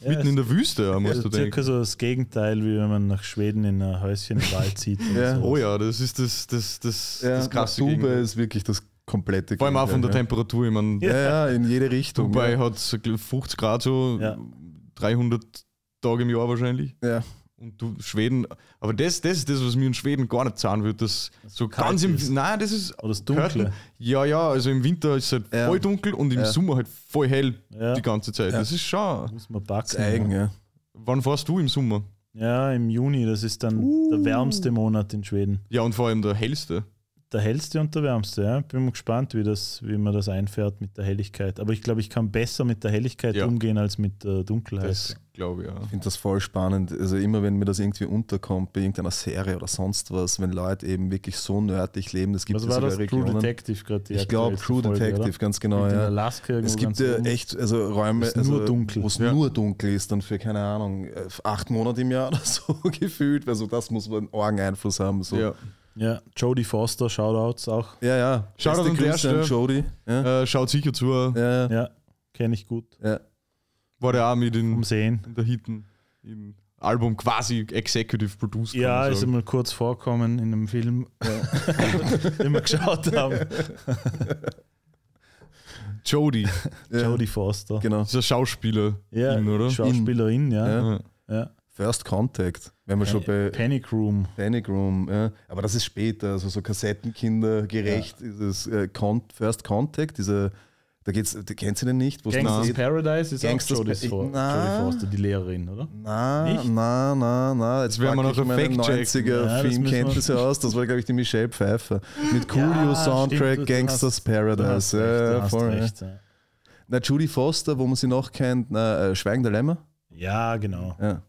Mitten in der Wüste, ja, musst also du denken. Das ist Circa so das Gegenteil, wie wenn man nach Schweden in ein Häuschen im Wald zieht. Oh ja, das ist das, das, das, ja, das krasse Gegenteil. ist wirklich das komplette Gegenteil. Vor allem auch von der Temperatur. Ich mein, ja. in jede Richtung. Dubai hat 50 Grad so, 300 Tage im Jahr wahrscheinlich. Ja. Und du, Schweden, aber das, das ist das, was mir in Schweden gar nicht zahlen wird. Das, das so ganz im. Ist. Nein, das ist. Oder das Dunkle. ja, ja, also im Winter ist es halt ja. voll dunkel und im ja. Sommer halt voll hell ja. die ganze Zeit. Das ist schon. Muss man backen. Eigen, ja. Wann fährst du im Sommer? Ja, im Juni, das ist dann uh. der wärmste Monat in Schweden. Ja, und vor allem der hellste der hellste und der wärmste. Ja? Bin mal gespannt, wie, das, wie man das einfährt mit der Helligkeit. Aber ich glaube, ich kann besser mit der Helligkeit ja. umgehen als mit der Dunkelheit. Das glaube ich ja. Ich finde das voll spannend. Also immer, wenn mir das irgendwie unterkommt bei irgendeiner Serie oder sonst was, wenn Leute eben wirklich so nördlich leben, das gibt es sogar das Regionen. True Detective gerade. Ich glaube, True Folge, Detective, oder? ganz genau. Ja. Alaska es gibt ja echt also Räume, also, wo es ja. nur dunkel ist dann für, keine Ahnung, äh, acht Monate im Jahr oder so gefühlt. Also das muss man einen argen Einfluss haben. So. Ja. Ja, Jodie Foster, Shoutouts auch. Ja, ja. Shoutout an der Stelle. Jodie. Ja. Äh, schaut sicher zu. Ja, ja. kenne ich gut. Ja. War der auch mit in, Umsehen. in der Hitten im Album quasi Executive Produced. Ja, ist immer kurz vorkommen in einem Film, ja. den wir geschaut haben. Jodie. Jodie Foster. Genau. Dieser Schauspieler. Ja, hin, oder? Schauspielerin, ja. ja. First Contact, wenn man schon bei Panic Room. Panic Room, ja. aber das ist später, also so Kassettenkinder gerecht, ja. dieses äh, Con First Contact, diese da geht's, kennst du den nicht? Wo's Gangsters na, Paradise ist Gangsters auch Jodie, For na, Jodie Forster, die Lehrerin, oder? Na, nicht? na, na, na. Jetzt werden wir noch meine 90er-Filmkenntnisse ja, aus. Das war, glaube ich, die Michelle Pfeiffer. Mit Coolio-Soundtrack ja, Gangsters hast, Paradise. ja, recht, voll, recht, ja. Na, Judy Foster, wo man sie noch kennt, na, äh, Schweigen der Lämmer. Ja, genau. Ja.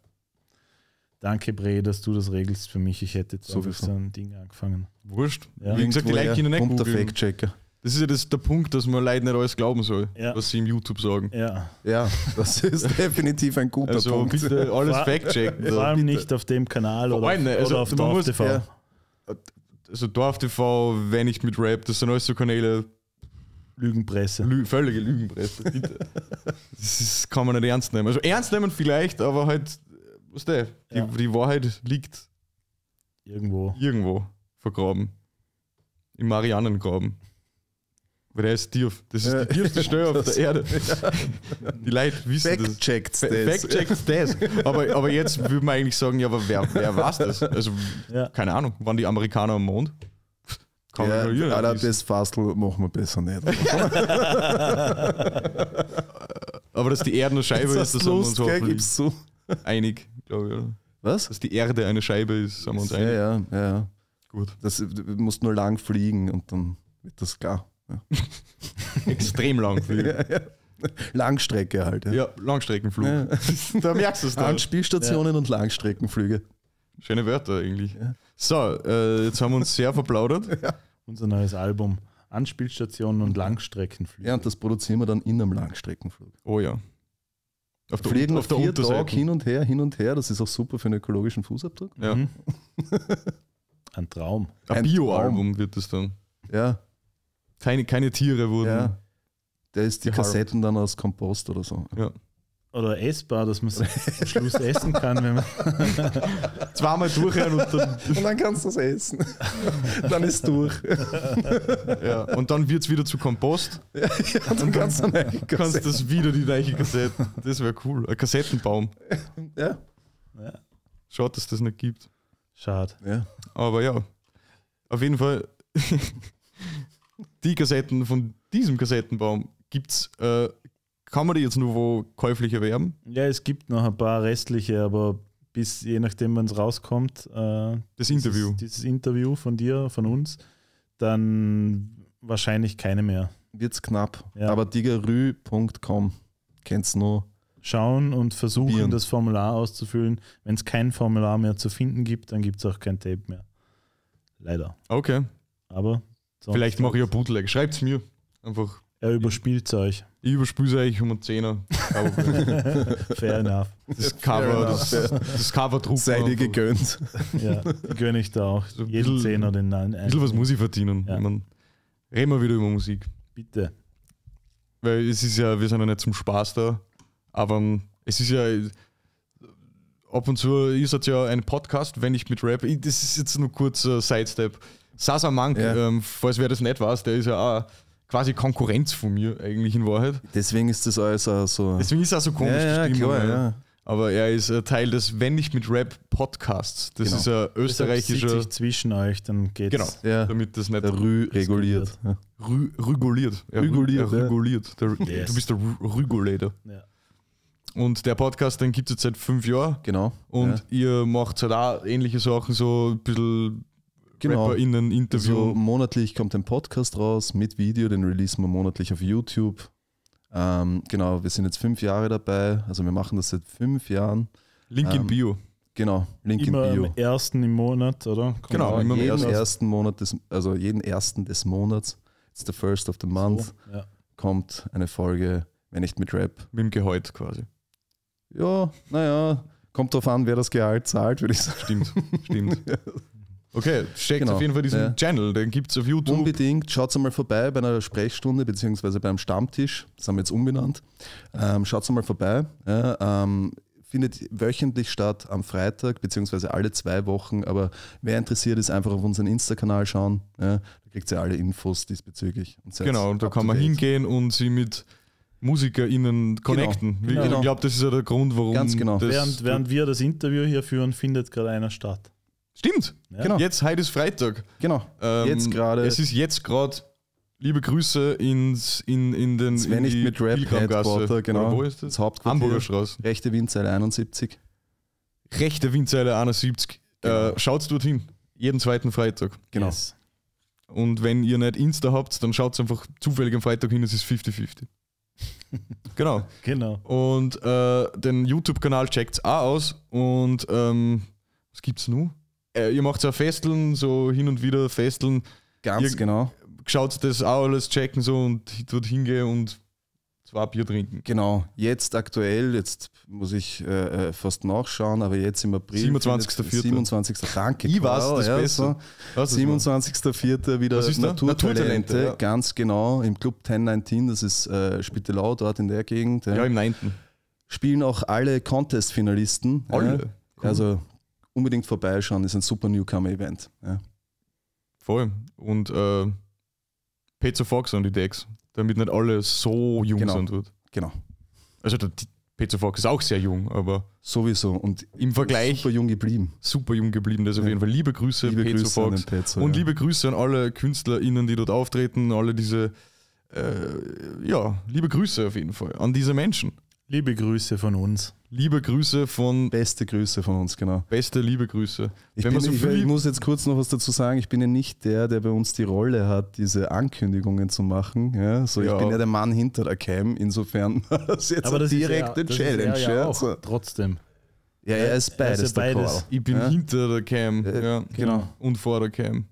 Danke, Bre, dass du das regelst für mich. Ich hätte jetzt so ein Ding angefangen. Wurscht. Ja. Wie gesagt, die Leute können nicht der Fact-Checker. Das ist ja das, der Punkt, dass man Leuten nicht alles glauben soll, ja. was sie im YouTube sagen. Ja, ja das ist definitiv ein guter also Punkt. bitte alles fact-checken. Vor allem nicht auf dem Kanal oder, allem, also auf DorfTV. Ja. Also DorfTV, wenn nicht mit Rap, das sind alles so Kanäle. Lügenpresse. Lü völlige Lügenpresse, bitte. das ist, kann man nicht ernst nehmen. Also ernst nehmen vielleicht, aber halt was der, die, ja. die Wahrheit liegt irgendwo. Irgendwo vergraben. Im Marianengraben. Weil der ist tief. Das ist die tiefste Stelle auf der Erde. Die Leute wissen Fact das. Checks das. Fact checks das. Aber, aber jetzt würde man eigentlich sagen, ja, aber wer, wer weiß das? Also, ja. keine Ahnung. Waren die Amerikaner am Mond? Kann man ja, Alter, das Fastel machen wir besser nicht. aber dass die Erde eine Scheibe ist, das haben wir uns hoffentlich einig glaube ich, Was? Dass die Erde eine Scheibe ist, haben wir uns ja, Ja, ja, ja. Gut. Das, muss nur lang fliegen und dann wird das klar. Ja. Extrem lang fliegen. ja, ja. Langstrecke halt. Ja, ja Langstreckenflug. Ja. Da merkst du es dann. Spielstationen ja. und Langstreckenflüge. Schöne Wörter eigentlich. So, äh, jetzt haben wir uns sehr verplaudert. Unser neues Album. Anspielstationen und Langstreckenflüge. Ja, und das produzieren wir dann in einem Langstreckenflug. Oh ja. Auf der, fliegen auf der vier Unterseite. Tage hin und her, hin und her. Das ist auch super für einen ökologischen Fußabdruck. Ja. Mhm. Ein Traum. Ein, Bio-Album wird das dann. Ja. Keine, keine Tiere wurden. Ja. Da ist die, die Kassetten dann aus Kompost oder so. Ja oder essbar, dass man es am Schluss essen kann, wenn man zweimal durchhören und dann. Und dann kannst du es essen. dann ist es durch. ja, und dann wird es wieder zu Kompost. Ja, dann, dann kannst du das wieder die gleiche Kassette. Das wäre cool. Ein Kassettenbaum. Ja. ja. Schade, dass das nicht gibt. Schade. Ja. Aber ja, auf jeden Fall, die Kassetten von diesem Kassettenbaum gibt es. Äh, kann man die jetzt nur wo käuflich erwerben? Ja, es gibt noch ein paar restliche, aber bis je nachdem, wann es rauskommt, äh, das Interview. Dieses Interview von dir, von uns, dann wahrscheinlich keine mehr. Wird's knapp. Ja. Aber digerü.com kennst nur. Schauen und versuchen, probieren. das Formular auszufüllen. Wenn es kein Formular mehr zu finden gibt, dann gibt es auch kein Tape mehr. Leider. Okay. Aber. Vielleicht mache ich ja Bootleg. Schreibt es mir. Einfach er überspielt es euch. Ich überspiele es euch um einen Zehner. fair enough. Das Cover, das, das Cover drucken. Sei dir gegönnt. ja, gönne ich da auch. So Jeden Zehner den Nein. Ein bisschen was muss ich verdienen. Ja. Ich mein, reden wir wieder über Musik. Bitte. Weil es ist ja, wir sind ja nicht zum Spaß da, aber ähm, es ist ja, ab und zu ist das ja ein Podcast, wenn ich mit Rap, das ist jetzt nur kurz Sidestep. Sasa Monk, ja. ähm, falls wer das nicht weiß, der ist ja auch quasi Konkurrenz von mir eigentlich in Wahrheit. Deswegen ist das alles auch so. Deswegen ist er so komisch. Ja, ja, klar, ja. Aber er ist Teil des, wenn nicht mit Rap, Podcasts. Das genau. ist ein österreichischer. Das heißt, zwischen euch, dann geht's. Genau, ja. damit das nicht. Der Rü reguliert. Ja. Rü reguliert. Ja, reguliert. reguliert. Yes. Du bist der Regulator. Ja. Und der Podcast, den gibt es jetzt seit fünf Jahren. Genau. Und ihr macht halt auch ähnliche Sachen, so ein bisschen genau. RapperInnen-Interview. Also monatlich kommt ein Podcast raus mit Video, den releasen wir monatlich auf YouTube. Ähm, genau, wir sind jetzt fünf Jahre dabei, also wir machen das seit fünf Jahren. Link ähm, in Bio. Genau, Link immer in Bio. Immer am ersten im Monat, oder? Kommt genau, immer jeden ersten, ersten Monat des, also jeden ersten des Monats, it's the first of the month, so, ja. kommt eine Folge, wenn nicht mit Rap. Mit dem Gehalt quasi. Ja, naja, kommt drauf an, wer das Gehalt zahlt, würde ich sagen. Stimmt, stimmt. ja. Okay, checkt genau. auf jeden Fall diesen ja. Channel, den gibt es auf YouTube. Unbedingt, schaut mal vorbei bei einer Sprechstunde bzw. beim Stammtisch, das haben wir jetzt umbenannt. Ähm, schaut mal vorbei. Ja, ähm, findet wöchentlich statt am Freitag bzw. alle zwei Wochen, aber wer interessiert ist, einfach auf unseren Insta-Kanal schauen. Ja, da kriegt ihr alle Infos diesbezüglich. Und genau, und da kann man hingehen und sie mit MusikerInnen genau. connecten. Genau, genau. Ich glaube, das ist ja der Grund, warum. Ganz genau. Während, während wir das Interview hier führen, findet gerade einer statt. Stimmt. Ja. Genau. Jetzt, heute ist Freitag. Genau. Ähm, jetzt gerade. Es ist jetzt gerade. Liebe Grüße ins, in, in den Sven in nicht mit Rap Headquarter, genau. Oder wo ist das? das Hamburger Straße. Rechte Windseite 71. Rechte Windseite 71. Genau. Äh, schaut's dorthin. Jeden zweiten Freitag. Genau. Yes. Und wenn ihr nicht Insta habt, dann schaut einfach zufällig am Freitag hin, es ist 50-50. genau. Genau. Und äh, den YouTube-Kanal checkt's auch aus. Und ähm, was gibt's nun? äh, ihr macht ja Festeln, so hin und wieder Festeln. Ganz ihr genau. Schaut das auch alles checken so und dort hingehen und zwei Bier trinken. Genau, jetzt aktuell, jetzt muss ich äh, äh fast nachschauen, aber jetzt im April. 27.04. 27. Danke. Ich weiß das ja, besser. So. 27.04. wieder Was ist Naturtalente, Naturtalente ja. ganz genau, im Club 1019, das ist äh, Spittelau, dort in der Gegend. Ja, ja im 9. Spielen auch alle Contest-Finalisten. Alle? Cool. Also unbedingt vorbeischauen, ist ein super Newcomer-Event. Ja. Voll. Und äh, Pizza Fox und die Decks, damit nicht alle so jung genau. sind. Wird. Genau. Also der Pizza Fox ist auch sehr jung, aber. Sowieso. Und im Vergleich. Super jung geblieben. Super jung geblieben. Das ja. auf jeden Fall liebe Grüße, liebe Pizza Grüße Fox. Pizza, und ja. liebe Grüße an alle KünstlerInnen, die dort auftreten, alle diese. Äh, ja, liebe Grüße auf jeden Fall an diese Menschen. Liebe Grüße von uns. Liebe Grüße von. Beste Grüße von uns, genau. Beste liebe Grüße. Ich, bin, so ich, ich, muss jetzt kurz noch was dazu sagen. Ich bin ja nicht der, der bei uns die Rolle hat, diese Ankündigungen zu machen. Ja, so ja. Ich bin ja der Mann hinter der Cam. Insofern das ist jetzt Aber eine direkte Challenge. Ist ja, so. Trotzdem. Ja, er ist beides. Er ist beides. Ich bin hinter der Cam. Äh, genau. genau. Und vor der Cam.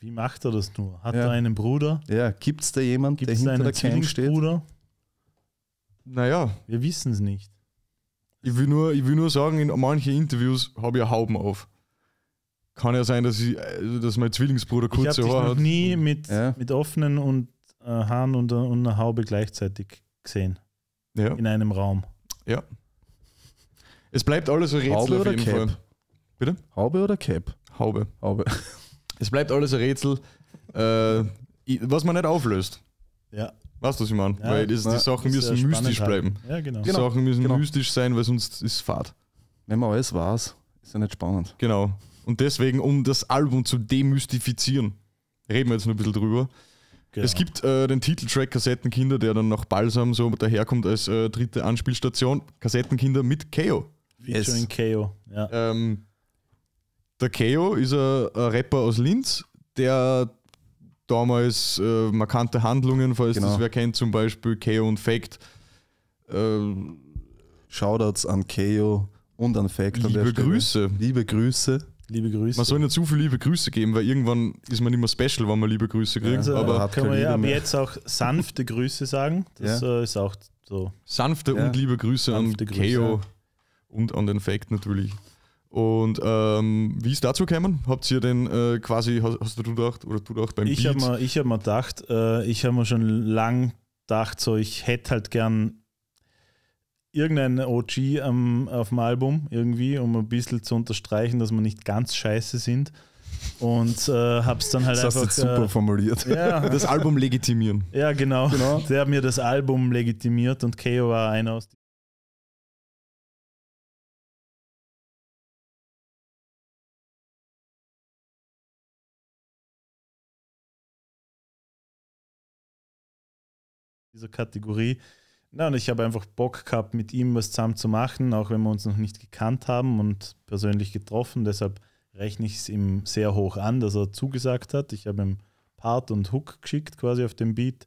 Wie macht er das nur? Hat er einen Bruder? Ja, gibt es da jemanden, der hinter der Cam steht? Bruder? Naja. Wir wissen es nicht. Ich will, nur, ich will nur sagen, in manchen Interviews habe ich Hauben auf. Kann ja sein, dass, ich, äh, dass mein Zwillingsbruder kurze Haare hat. Ich habe noch nie mhm. mit, ja. mit offenen und äh, Haaren und, äh, und einer Haube gleichzeitig gesehen. Ja. In einem Raum. Ja. Es bleibt alles ein Rätsel Haube oder Cap? Fall. Bitte? Haube oder Cap? Haube. Haube. Es bleibt alles ein Rätsel, äh, was man nicht auflöst. Ja. Weißt du, was ich meine? Ja, weil das, na, die Sachen müssen mystisch halt. bleiben. Ja, genau. Die genau. Sachen müssen genau. mystisch sein, weil sonst ist es Fahrt. Wenn man alles weiß, ist ja nicht spannend. Genau. Und deswegen, um das Album zu demystifizieren, reden wir jetzt noch ein bisschen drüber. Genau. Es gibt äh, den Titeltrack Kassettenkinder, der dann nach Balsam so daherkommt als äh, dritte Anspielstation. Kassettenkinder mit KO. Featuring KO, ja. Ähm, der KO ist ein Rapper aus Linz, der damals äh, markante Handlungen, falls genau. das wer kennt, zum Beispiel KO und Fact. Ähm, Shoutouts an KO und an Fact. Liebe an Grüße. Liebe Grüße. Liebe Grüße. Man soll nicht zu viel liebe Grüße geben, weil irgendwann ist man immer special, wenn man liebe Grüße kriegt. Also aber kann man ja ab jetzt auch sanfte Grüße sagen. Das ja. Äh, ist auch so. Sanfte ja. und liebe Grüße sanfte an Grüße. KO und an den Fact natürlich. Und ähm, wie ist dazu gekommen? Habt ihr denn äh, quasi, hast, hast, du gedacht, oder du auch beim ich Beat? Hab mir, ich habe mir gedacht, äh, ich habe mir schon lang gedacht, so ich hätte halt gern irgendeinen OG am, auf dem Album irgendwie, um ein bisschen zu unterstreichen, dass wir nicht ganz scheiße sind. Und äh, hab's dann halt das einfach. Hast du super äh, formuliert. Ja. Das Album legitimieren. Ja, genau. genau. Der hat mir das Album legitimiert und Keo war einer aus dieser Kategorie. Na, und ich habe einfach Bock gehabt, mit ihm was zusammen zu machen, auch wenn wir uns noch nicht gekannt haben und persönlich getroffen. Deshalb rechne ich es ihm sehr hoch an, dass er zugesagt hat. Ich habe ihm Part und Hook geschickt quasi auf dem Beat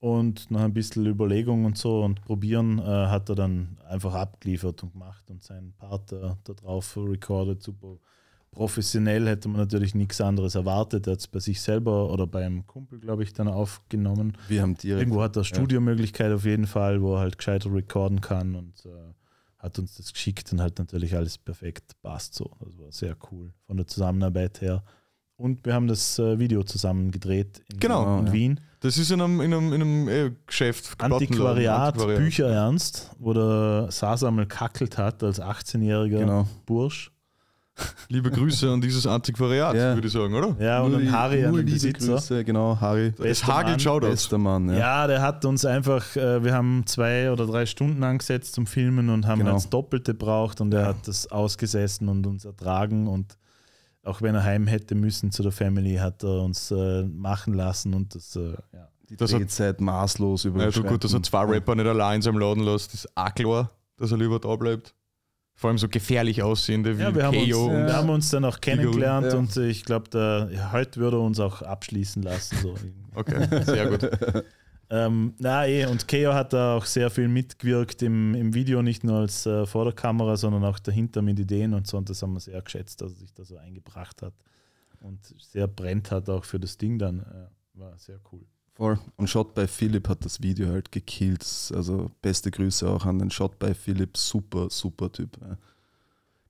und nach ein bisschen Überlegung und so und probieren äh, hat er dann einfach abgeliefert und gemacht und seinen Part äh, da drauf recorded, super professionell hätte man natürlich nichts anderes erwartet. Er hat es bei sich selber oder beim Kumpel, glaube ich, dann aufgenommen. Wir haben direkt. Irgendwo hat er Studiomöglichkeit ja. auf jeden Fall, wo er halt gescheiter recorden kann und äh, hat uns das geschickt und halt natürlich alles perfekt passt so. Das war sehr cool von der Zusammenarbeit her. Und wir haben das äh, Video zusammen gedreht in, genau, in ja. Wien. Das ist in einem, in einem, in einem äh, Geschäft. Antiquariat, Antiquariat, Bücher wo der Sasamel kackelt hat als 18-jähriger genau. Bursch Liebe Grüße an dieses Antiquariat, ja. würde ich sagen, oder? Ja, und nur, an Harry, nur an den Besitzer. Grüße, genau, Harry. Es hagelt Shoutouts. Bester Mann, ja. ja. der hat uns einfach, äh, wir haben zwei oder drei Stunden angesetzt zum Filmen und haben genau. das Doppelte braucht und er hat das ausgesessen und uns ertragen und auch wenn er heim hätte müssen zu der Family, hat er uns äh, machen lassen und das, äh, ja. Die das Drehzeit hat, maßlos über. Ja, gut, dass er zwei Rapper nicht allein im Laden lässt, ist auch klar, dass er lieber da bleibt vor allem so gefährlich aussehende wie ja, wir, haben uns, wir haben uns, dann auch kennengelernt ja. und ich glaube, heute würde er uns auch abschließen lassen. So. okay, sehr gut. ähm, na eh, und Keo hat da auch sehr viel mitgewirkt im, im Video, nicht nur als äh, vor sondern auch dahinter mit Ideen und so. Und das haben wir sehr geschätzt, dass er sich da so eingebracht hat und sehr brennt hat auch für das Ding dann. Äh, war sehr cool. Voll. Und Shot by Philipp hat das Video halt gekillt. Also beste Grüße auch an den Shot by Philipp. Super, super Typ.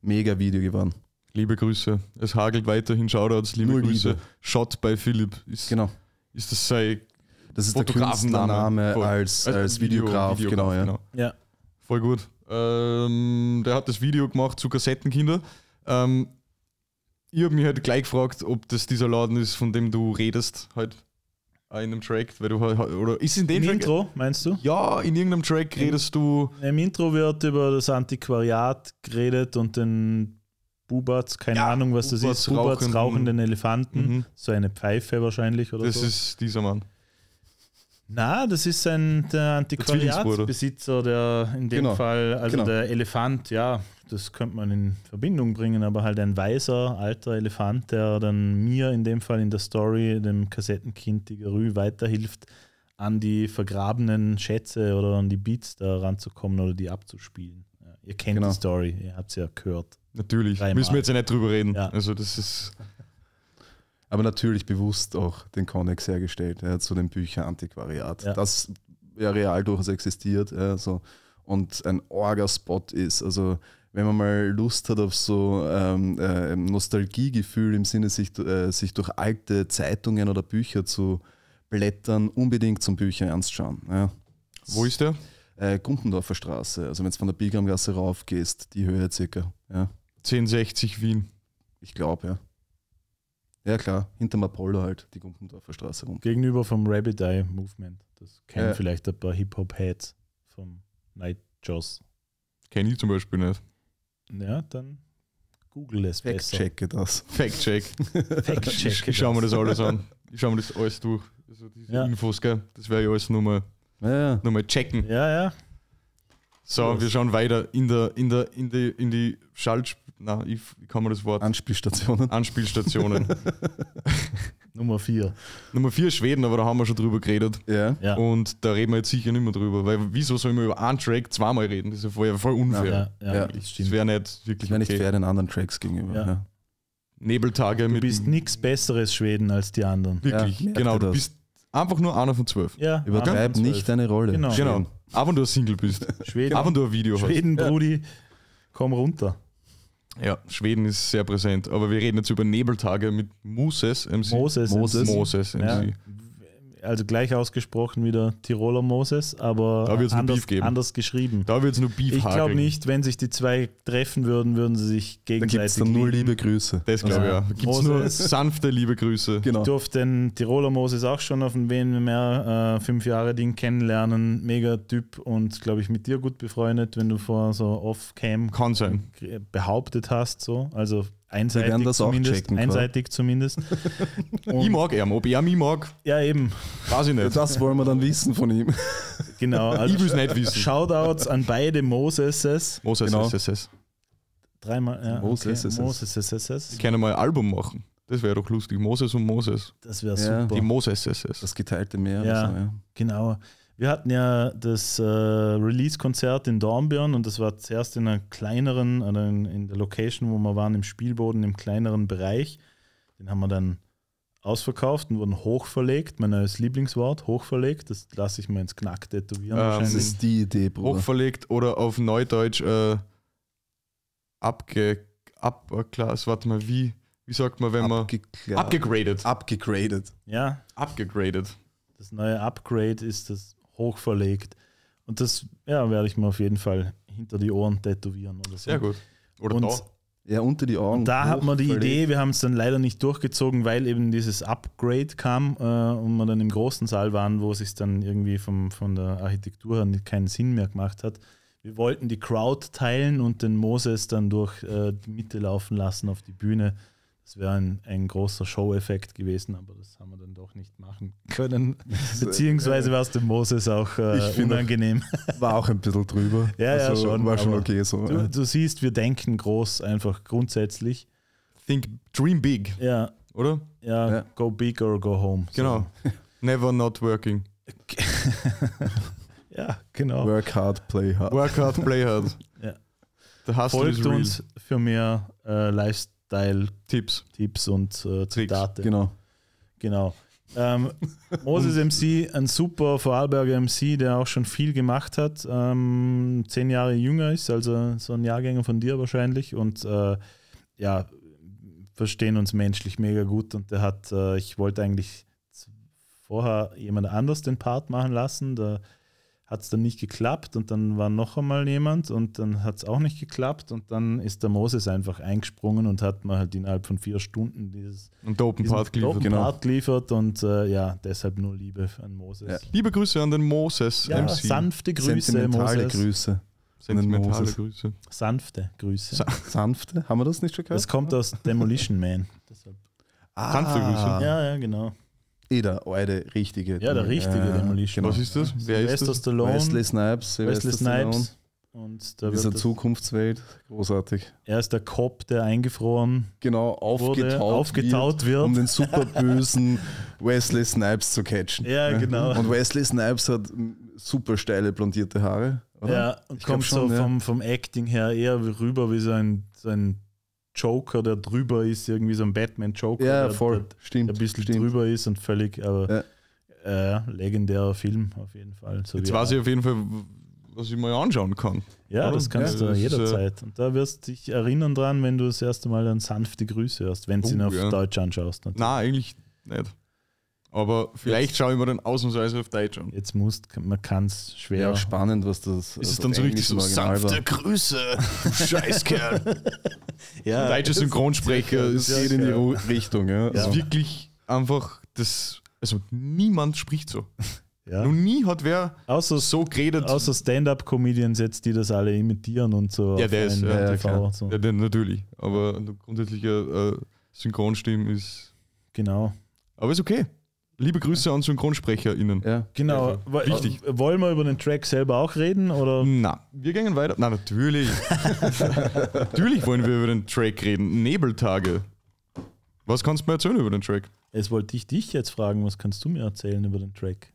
Mega Video geworden. Liebe Grüße. Es hagelt weiterhin Shoutouts. Liebe Nur Grüße. Liebe. Shot by Philipp. Ist, genau. Ist das sein Das ist der Künstlername als, als, als äh, Videograf. Videograf. genau, ja. Genau. ja. Voll gut. Ähm, der hat das Video gemacht zu Kassettenkinder. Ähm, ich habe mich halt gleich gefragt, ob das dieser Laden ist, von dem du redest. Halt Ah, in einem Track, weil du halt, oder ist in dem Im Intro meinst du? Ja, in irgendeinem Track redest du. Im Intro wird über das Antiquariat geredet und den Bubats, keine ja, Ahnung, was Bubats das ist. Bubats rauchenden, rauchenden Elefanten, mhm. so eine Pfeife wahrscheinlich oder das so. Das ist dieser Mann. Na, das ist ein Antiquariatsbesitzer, der in dem genau. Fall, also genau. der Elefant, ja, das könnte man in Verbindung bringen, aber halt ein weißer, alter Elefant, der dann mir in dem Fall in der Story, dem Kassettenkind Tigerü, weiterhilft, an die vergrabenen Schätze oder an die Beats da ranzukommen oder die abzuspielen. Ja, ihr kennt genau. die Story, ihr habt sie ja gehört. Natürlich, Dreimal. müssen wir jetzt ja nicht drüber reden. Ja. Also das ist aber natürlich bewusst auch den Connex hergestellt, ja, zu den Büchern Antiquariat, ja. das ja real durchaus existiert. Also, und ein Orga-Spot ist. Also wenn man mal Lust hat auf so ähm, äh, Nostalgiegefühl im Sinne, sich, äh, sich durch alte Zeitungen oder Bücher zu blättern, unbedingt zum Bücher ernst schauen. Ja. Wo ist der? Äh, Gumpendorfer Straße, also wenn du von der rauf gehst, die Höhe circa. Ja. 1060 Wien. Ich glaube, ja. Ja, klar, hinterm Apollo halt, die Gumpendorfer Straße rum. Gegenüber vom Rabbit Eye Movement. Das kennen ja. vielleicht ein paar Hip-Hop-Heads vom Night Joss. Kenne ich zum Beispiel nicht. Ja, dann google es Fact besser. Fact-checke das. Fact-check. Fact-checke Ich schaue mir das alles an. Ich schaue mir das alles durch. Also diese ja. Infos, gell? Das wäre ja alles nur mal, ja. nur mal checken. Ja, ja. So, Los. wir schauen weiter in der, in der, in die, in die Schalt, na, ich, kann man das Wort. Anspielstationen. Anspielstationen. Nummer vier. Nummer vier Schweden, aber da haben wir schon drüber geredet. Ja. ja. Und da reden wir jetzt sicher nicht mehr drüber, weil wieso sollen wir über einen Track zweimal reden? Das ist ja vorher voll unfair. Ja, ja, ja das stimmt. Das wäre nicht wirklich. Wäre okay. nicht fair den anderen Tracks gegenüber. Ja. Nebeltage du mit. Du bist nichts Besseres Schweden als die anderen. Wirklich, genau. Du bist Einfach nur einer von zwölf. Ja, Übertreib nicht deine Rolle. Genau. genau. Ab und du Single bist. Schweden. Ab und du ein Video Schweden, hast. Brudi, komm runter. Ja, Schweden ist sehr präsent. Aber wir reden jetzt über Nebeltage mit Moses MC. Moses. Moses, Moses MC. Ja also gleich ausgesprochen wie der Tiroler Moses, aber anders, anders, geschrieben. Da wird es nur Beef Ich glaube nicht, wenn sich die zwei treffen würden, würden sie sich gegenseitig. Da gibt dann nur liebe Grüße. Das glaube also, ich ja. Gibt nur sanfte liebe Grüße. Genau. Ich durfte den Tiroler Moses auch schon auf dem WMR äh, fünf Jahre Ding kennenlernen. Mega Typ und glaube ich mit dir gut befreundet, wenn du vor so off-cam behauptet hast. So. Also einseitig werden das zumindest. Auch checken, einseitig klar. zumindest. ich mag er, ob er mich mag. Ja, eben. Weiß ich nicht. Das wollen wir dann wissen von ihm. Genau. Also ich will es nicht wissen. Shoutouts an beide Moseses. Moses genau. SSS. Dreimal. Ja, Moses okay. Moses SSS. Ich kann mal ein Album machen. Das wäre doch lustig. Moses und Moses. Das wäre ja. super. Die Moses Das geteilte Meer. Ja, so, ja. genau. Wir hatten ja das äh, Release-Konzert in Dornbirn und das war zuerst in einer kleineren, oder in, in, der Location, wo wir waren, im Spielboden, im kleineren Bereich. Den haben wir dann ausverkauft und wurden hochverlegt. Mein neues Lieblingswort, hochverlegt. Das lasse ich mal ins Knack tätowieren. Ähm, das ist die Idee, Bruder. Hochverlegt oder auf Neudeutsch äh, abge... Ab, äh, warte mal, wie, wie sagt man, wenn man... Abgegradet. Abgegradet. Ja. Abgegradet. Das neue Upgrade ist das hoch verlegt. Und das ja, werde ich mir auf jeden Fall hinter die Ohren tätowieren oder so. Sehr gut. Oder und da. Ja, unter die Augen. Da hat man die verlegt. Idee, wir haben es dann leider nicht durchgezogen, weil eben dieses Upgrade kam äh, und wir dann im großen Saal waren, wo es sich dann irgendwie vom, von der Architektur her keinen Sinn mehr gemacht hat. Wir wollten die Crowd teilen und den Moses dann durch äh, die Mitte laufen lassen auf die Bühne. Es wäre ein, ein großer Show-Effekt gewesen, aber das haben wir dann doch nicht machen können. Äh, Beziehungsweise war es dem Moses auch äh, ich unangenehm. Auch, war auch ein bisschen drüber. ja, also ja, schon. War schon okay so. Du, du, siehst, wir denken groß einfach grundsätzlich. Think, dream big. Ja. Oder? Ja, ja. go big or go home. Genau. Never not working. ja, genau. Work hard, play hard. Work hard, play hard. ja. Folgt uns für mehr äh, Lifestyle. Teil Tipps, Tipps und äh, Zitate. Genau. Genau. Ähm, Moses MC, ein super Vorarlberger MC, der auch schon viel gemacht hat, ähm, zehn Jahre jünger ist, also so ein Jahrgänger von dir wahrscheinlich. Und äh, ja, verstehen uns menschlich mega gut. Und der hat, äh, ich wollte eigentlich vorher jemand anders den Part machen lassen. Der hat es dann nicht geklappt und dann war noch einmal jemand und dann hat es auch nicht geklappt und dann ist der Moses einfach eingesprungen und hat man halt innerhalb von vier Stunden dieses und Open Part geliefert, genau. geliefert und äh, ja, deshalb nur Liebe an Moses. Ja. Liebe Grüße an den Moses. Ja, MC. sanfte Grüße, Sentimentale Moses. Grüße. Sentimentale Grüße. Sanfte Grüße. Sa sanfte? Haben wir das nicht schon gehört? Das kommt aus Demolition Man. Deshalb. Ah. Sanfte Grüße. Ja, ja, genau. Eh der alte, richtige. Ja, der richtige äh, Demolition. Genau. Was ist das? Wer Sylvester ist das? Stallone. Wesley Snipes. Wesley Snipes. Und da Dieser Zukunftswelt, großartig. Er ist der Cop, der eingefroren Genau, aufgetaut, aufgetaut wird, wird, um den superbösen Wesley Snipes zu catchen. Ja, genau. Und Wesley Snipes hat super steile blondierte Haare. Oder? Ja, und kommt schon, so ja. vom, vom Acting her eher rüber wie so ein, so ein Joker, der drüber ist, irgendwie so ein Batman-Joker, ja, der, der, stimmt, ein bisschen stimmt. drüber ist und völlig, aber ja. äh, legendärer Film auf jeden Fall. So Jetzt weiß ich auf jeden Fall, was ich mal anschauen kann. Ja, das kannst ja, du das jederzeit. Und da wirst du dich erinnern dran, wenn du das erste Mal dann sanfte Grüße hörst, wenn du oh, ihn auf Deutsch anschaust. Natürlich. Nein, eigentlich nicht. Aber vielleicht jetzt, schaue ich mir dann ausnahmsweise auf Deutsch an. Jetzt muss man kann es schwer. Ja, spannend, was das ist. Ist es dann so richtig so sanfte Grüße, Scheißkerl. ja, Deutsche Synchronsprecher ist geht in die ja. Richtung. Ja. Ist wirklich einfach das. Also niemand spricht so. Ja. Noch nie hat wer außer, so geredet. Außer Stand-up-Comedians jetzt, die das alle imitieren und so. Ja, der ist ja, TV, ja, so. ja, natürlich. Aber grundsätzlicher äh, Synchronstimmen ist. Genau. Aber ist okay. Liebe Grüße an SynchronsprecherInnen. Ja. Genau. Also, Wichtig. Wollen wir über den Track selber auch reden? Oder? Na, wir gehen weiter. Na, natürlich. natürlich wollen wir über den Track reden. Nebeltage. Was kannst du mir erzählen über den Track? Es wollte ich dich jetzt fragen, was kannst du mir erzählen über den Track?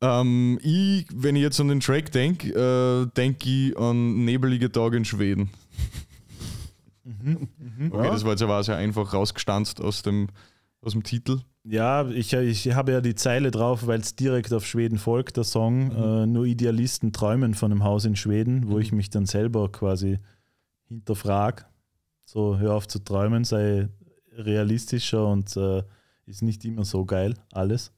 Ähm, ich, wenn ich jetzt an den Track denke, äh, denke ich an nebelige Tage in Schweden. Mhm. Mhm. Okay, ja. das war jetzt ja sehr einfach rausgestanzt aus dem aus dem Titel. Ja, ich, ich habe ja die Zeile drauf, weil es direkt auf Schweden folgt, der Song. Mhm. Äh, nur Idealisten träumen von einem Haus in Schweden, wo mhm. ich mich dann selber quasi hinterfrage. So, hör auf zu träumen, sei realistischer und äh, ist nicht immer so geil, alles.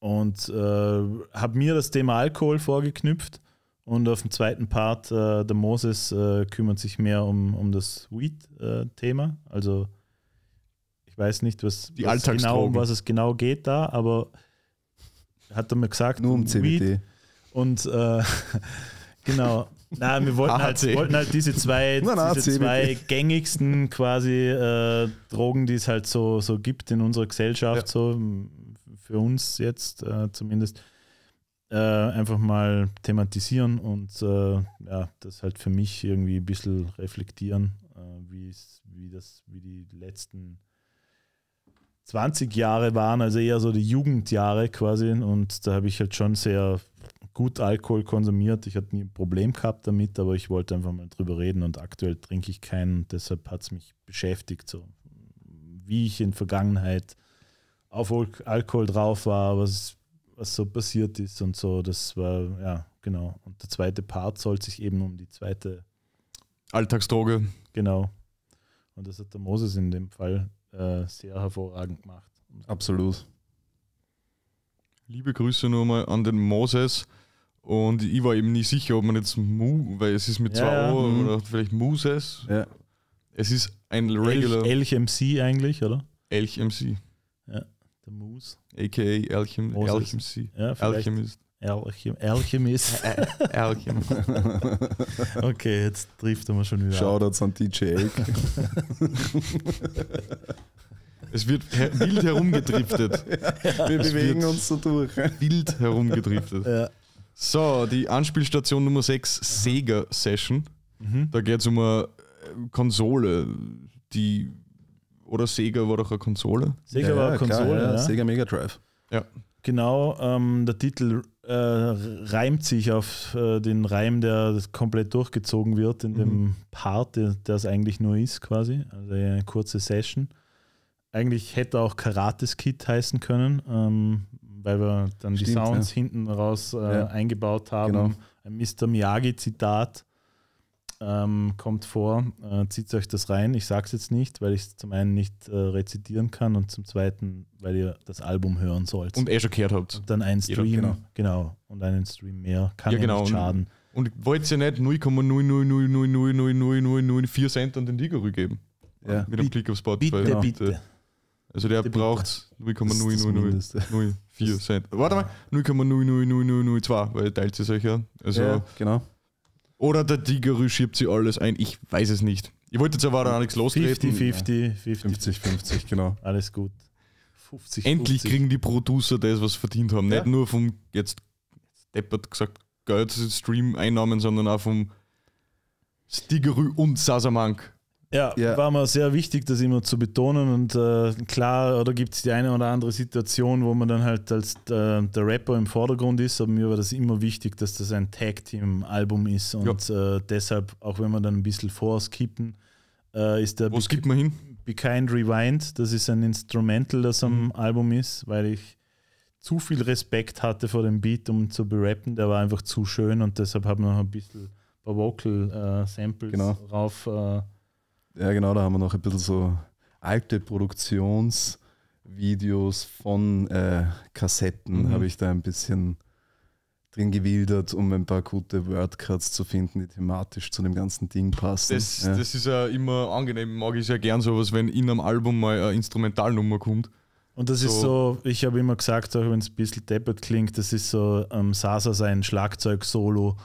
Und äh, habe mir das Thema Alkohol vorgeknüpft und auf dem zweiten Part, äh, der Moses äh, kümmert sich mehr um, um das Weed-Thema, äh, also ich weiß nicht, was, was genau, um was es genau geht da, aber hat er mir gesagt, nur um CBD. Und äh, genau. Nein, wir wollten halt, wollten halt diese zwei, nein, nein, diese zwei gängigsten quasi äh, Drogen, die es halt so, so gibt in unserer Gesellschaft, ja. so für uns jetzt äh, zumindest, äh, einfach mal thematisieren und äh, ja, das halt für mich irgendwie ein bisschen reflektieren, äh, wie das, wie die letzten 20 Jahre waren, also eher so die Jugendjahre quasi. Und da habe ich halt schon sehr gut Alkohol konsumiert. Ich hatte nie ein Problem gehabt damit, aber ich wollte einfach mal drüber reden und aktuell trinke ich keinen. Deshalb hat es mich beschäftigt, so wie ich in Vergangenheit auf Alkohol drauf war, was, was so passiert ist und so. Das war, ja, genau. Und der zweite Part soll sich eben um die zweite Alltagsdroge. Genau. Und das hat der Moses in dem Fall äh, sehr hervorragend gemacht. Absolut. Liebe Grüße nochmal an den Moses. Und ich war eben nicht sicher, ob man jetzt Mu, weil es ist mit ja, zwei O ja, mhm. oder vielleicht Moses. Ja. Es ist ein regular. Elch, Elch MC eigentlich, oder? Elch MC. Ja, der Moose. AKA Elch, Elch MC. Ja, vielleicht. Alchemist. Elchem, Elchem okay, jetzt trifft er mal schon wieder. Shoutouts an DJ Elk. es wird her wild herumgedriftet. Ja, wir bewegen uns so durch. Wild herumgedriftet. Ja. So, die Anspielstation Nummer 6, Sega Session. Mhm. Da geht es um eine Konsole, die. Oder Sega war doch eine Konsole? Sega ja, war eine Konsole. Klar, Sega Mega Drive. Ja. Genau, ähm, der Titel äh, reimt sich auf äh, den Reim, der komplett durchgezogen wird in mhm. dem Part, der es eigentlich nur ist, quasi. Also eine kurze Session. Eigentlich hätte auch Karates Kid heißen können, ähm, weil wir dann Stimmt, die Sounds ja. hinten raus äh, ja. eingebaut haben. Genau. Ein Mr. Miyagi-Zitat ähm, kommt vor. Äh, zieht euch das rein. Ich sage es jetzt nicht, weil ich es zum einen nicht äh, rezitieren kann und zum zweiten, weil ihr das Album hören sollt. Und eh schon gehört habt. Und dann einen Stream, genau. genau. Und einen Stream mehr. Kann ja, genau. nicht schaden. Und, und wollt ihr nicht 0,0000004 Cent an den Ligorü geben? Ja. Mit einem Klick auf Spotify. Bitte, genau. bitte. Also der bitte, braucht 0,00004 Cent. Warte mal, 0,00002, weil teilt es euch ja. Also ja, genau. Oder der Digeri schiebt sie alles ein. Ich weiß es nicht. Ich wollte jetzt aber auch nichts lostreten. 50, 50, 50, 50, genau. Alles gut. 50, Endlich 50. kriegen die Producer das, was sie verdient haben. Ja. Nicht nur vom, jetzt deppert gesagt, Geld Stream-Einnahmen, sondern auch vom Stigerü und Sasamank. Ja, ja, war mir sehr wichtig, das immer zu betonen. Und äh, klar, oder gibt es die eine oder andere Situation, wo man dann halt als äh, der Rapper im Vordergrund ist, aber mir war das immer wichtig, dass das ein Tag-Team-Album ist. Und ja. äh, deshalb, auch wenn wir dann ein bisschen vorskippen, äh, ist der Wo skippt man hin? Be Kind Rewind, das ist ein Instrumental, das am mhm. Album ist, weil ich zu viel Respekt hatte vor dem Beat, um zu berappen. Der war einfach zu schön und deshalb haben wir noch ein bisschen ein paar Vocal-Samples äh, genau. drauf äh, ja, genau, da haben wir noch ein bisschen so alte Produktionsvideos von äh, Kassetten, mhm. habe ich da ein bisschen drin gewildert, um ein paar gute Wordcards zu finden, die thematisch zu dem ganzen Ding passen. Das, ja. das ist ja immer angenehm, mag ich sehr gern sowas, wenn in einem Album mal eine Instrumentalnummer kommt. Und das so. ist so, ich habe immer gesagt, auch wenn es ein bisschen deppert klingt, das ist so ähm, Sasa sein Schlagzeug-Solo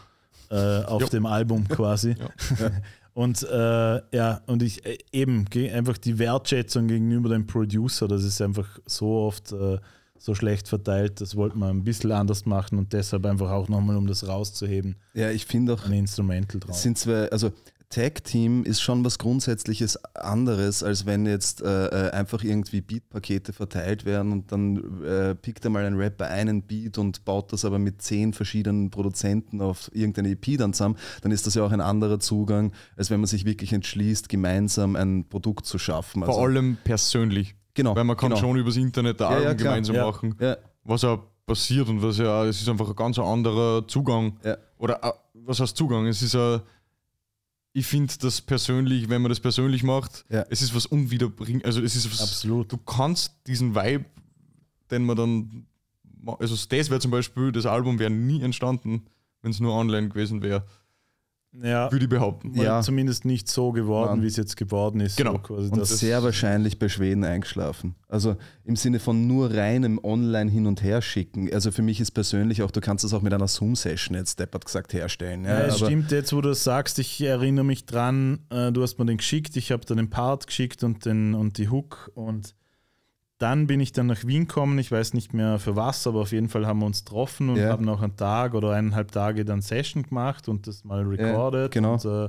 äh, auf jo. dem Album quasi. Ja. Und äh, ja, und ich äh, eben einfach die Wertschätzung gegenüber dem Producer, das ist einfach so oft äh, so schlecht verteilt. Das wollte man ein bisschen anders machen und deshalb einfach auch nochmal, um das rauszuheben. Ja, ich finde auch. Ein Instrumental drauf. Sind zwei, also Tag-Team ist schon was grundsätzliches anderes, als wenn jetzt äh, äh einfach irgendwie Beat-Pakete verteilt werden und dann äh, pickt einmal ein Rapper einen Beat und baut das aber mit zehn verschiedenen Produzenten auf irgendeine EP dann zusammen, dann ist das ja auch ein anderer Zugang, als wenn man sich wirklich entschließt, gemeinsam ein Produkt zu schaffen. Also Vor allem persönlich. Genau. Weil man kann genau. schon übers Internet da ja, ja, gemeinsam ja. machen, ja. was auch passiert und was ja, es ist einfach ein ganz anderer Zugang. Oder äh, was heißt Zugang? Es ist ein ich finde das persönlich, wenn man das persönlich macht, ja. es ist was unwiederbringlich. Also es ist was, Absolut. du kannst diesen Vibe, den man dann, also das wäre zum Beispiel, das Album wäre nie entstanden, wenn es nur online gewesen wäre ja, würde ich behaupten. Ja. Zumindest nicht so geworden, wie es jetzt geworden ist. Genau. So und sehr wahrscheinlich bei Schweden eingeschlafen. Also im Sinne von nur reinem Online hin und her schicken. Also für mich ist persönlich auch, du kannst das auch mit einer Zoom-Session jetzt, deppert gesagt, herstellen. Ja, ja es stimmt jetzt, wo du das sagst. Ich erinnere mich dran, äh, du hast mir den geschickt, ich habe dir den Part geschickt und, den, und die Hook und dann bin ich dann nach Wien gekommen, ich weiß nicht mehr für was, aber auf jeden Fall haben wir uns getroffen und yeah. haben auch einen Tag oder eineinhalb Tage dann Session gemacht und das mal recorded yeah, genau. und, äh,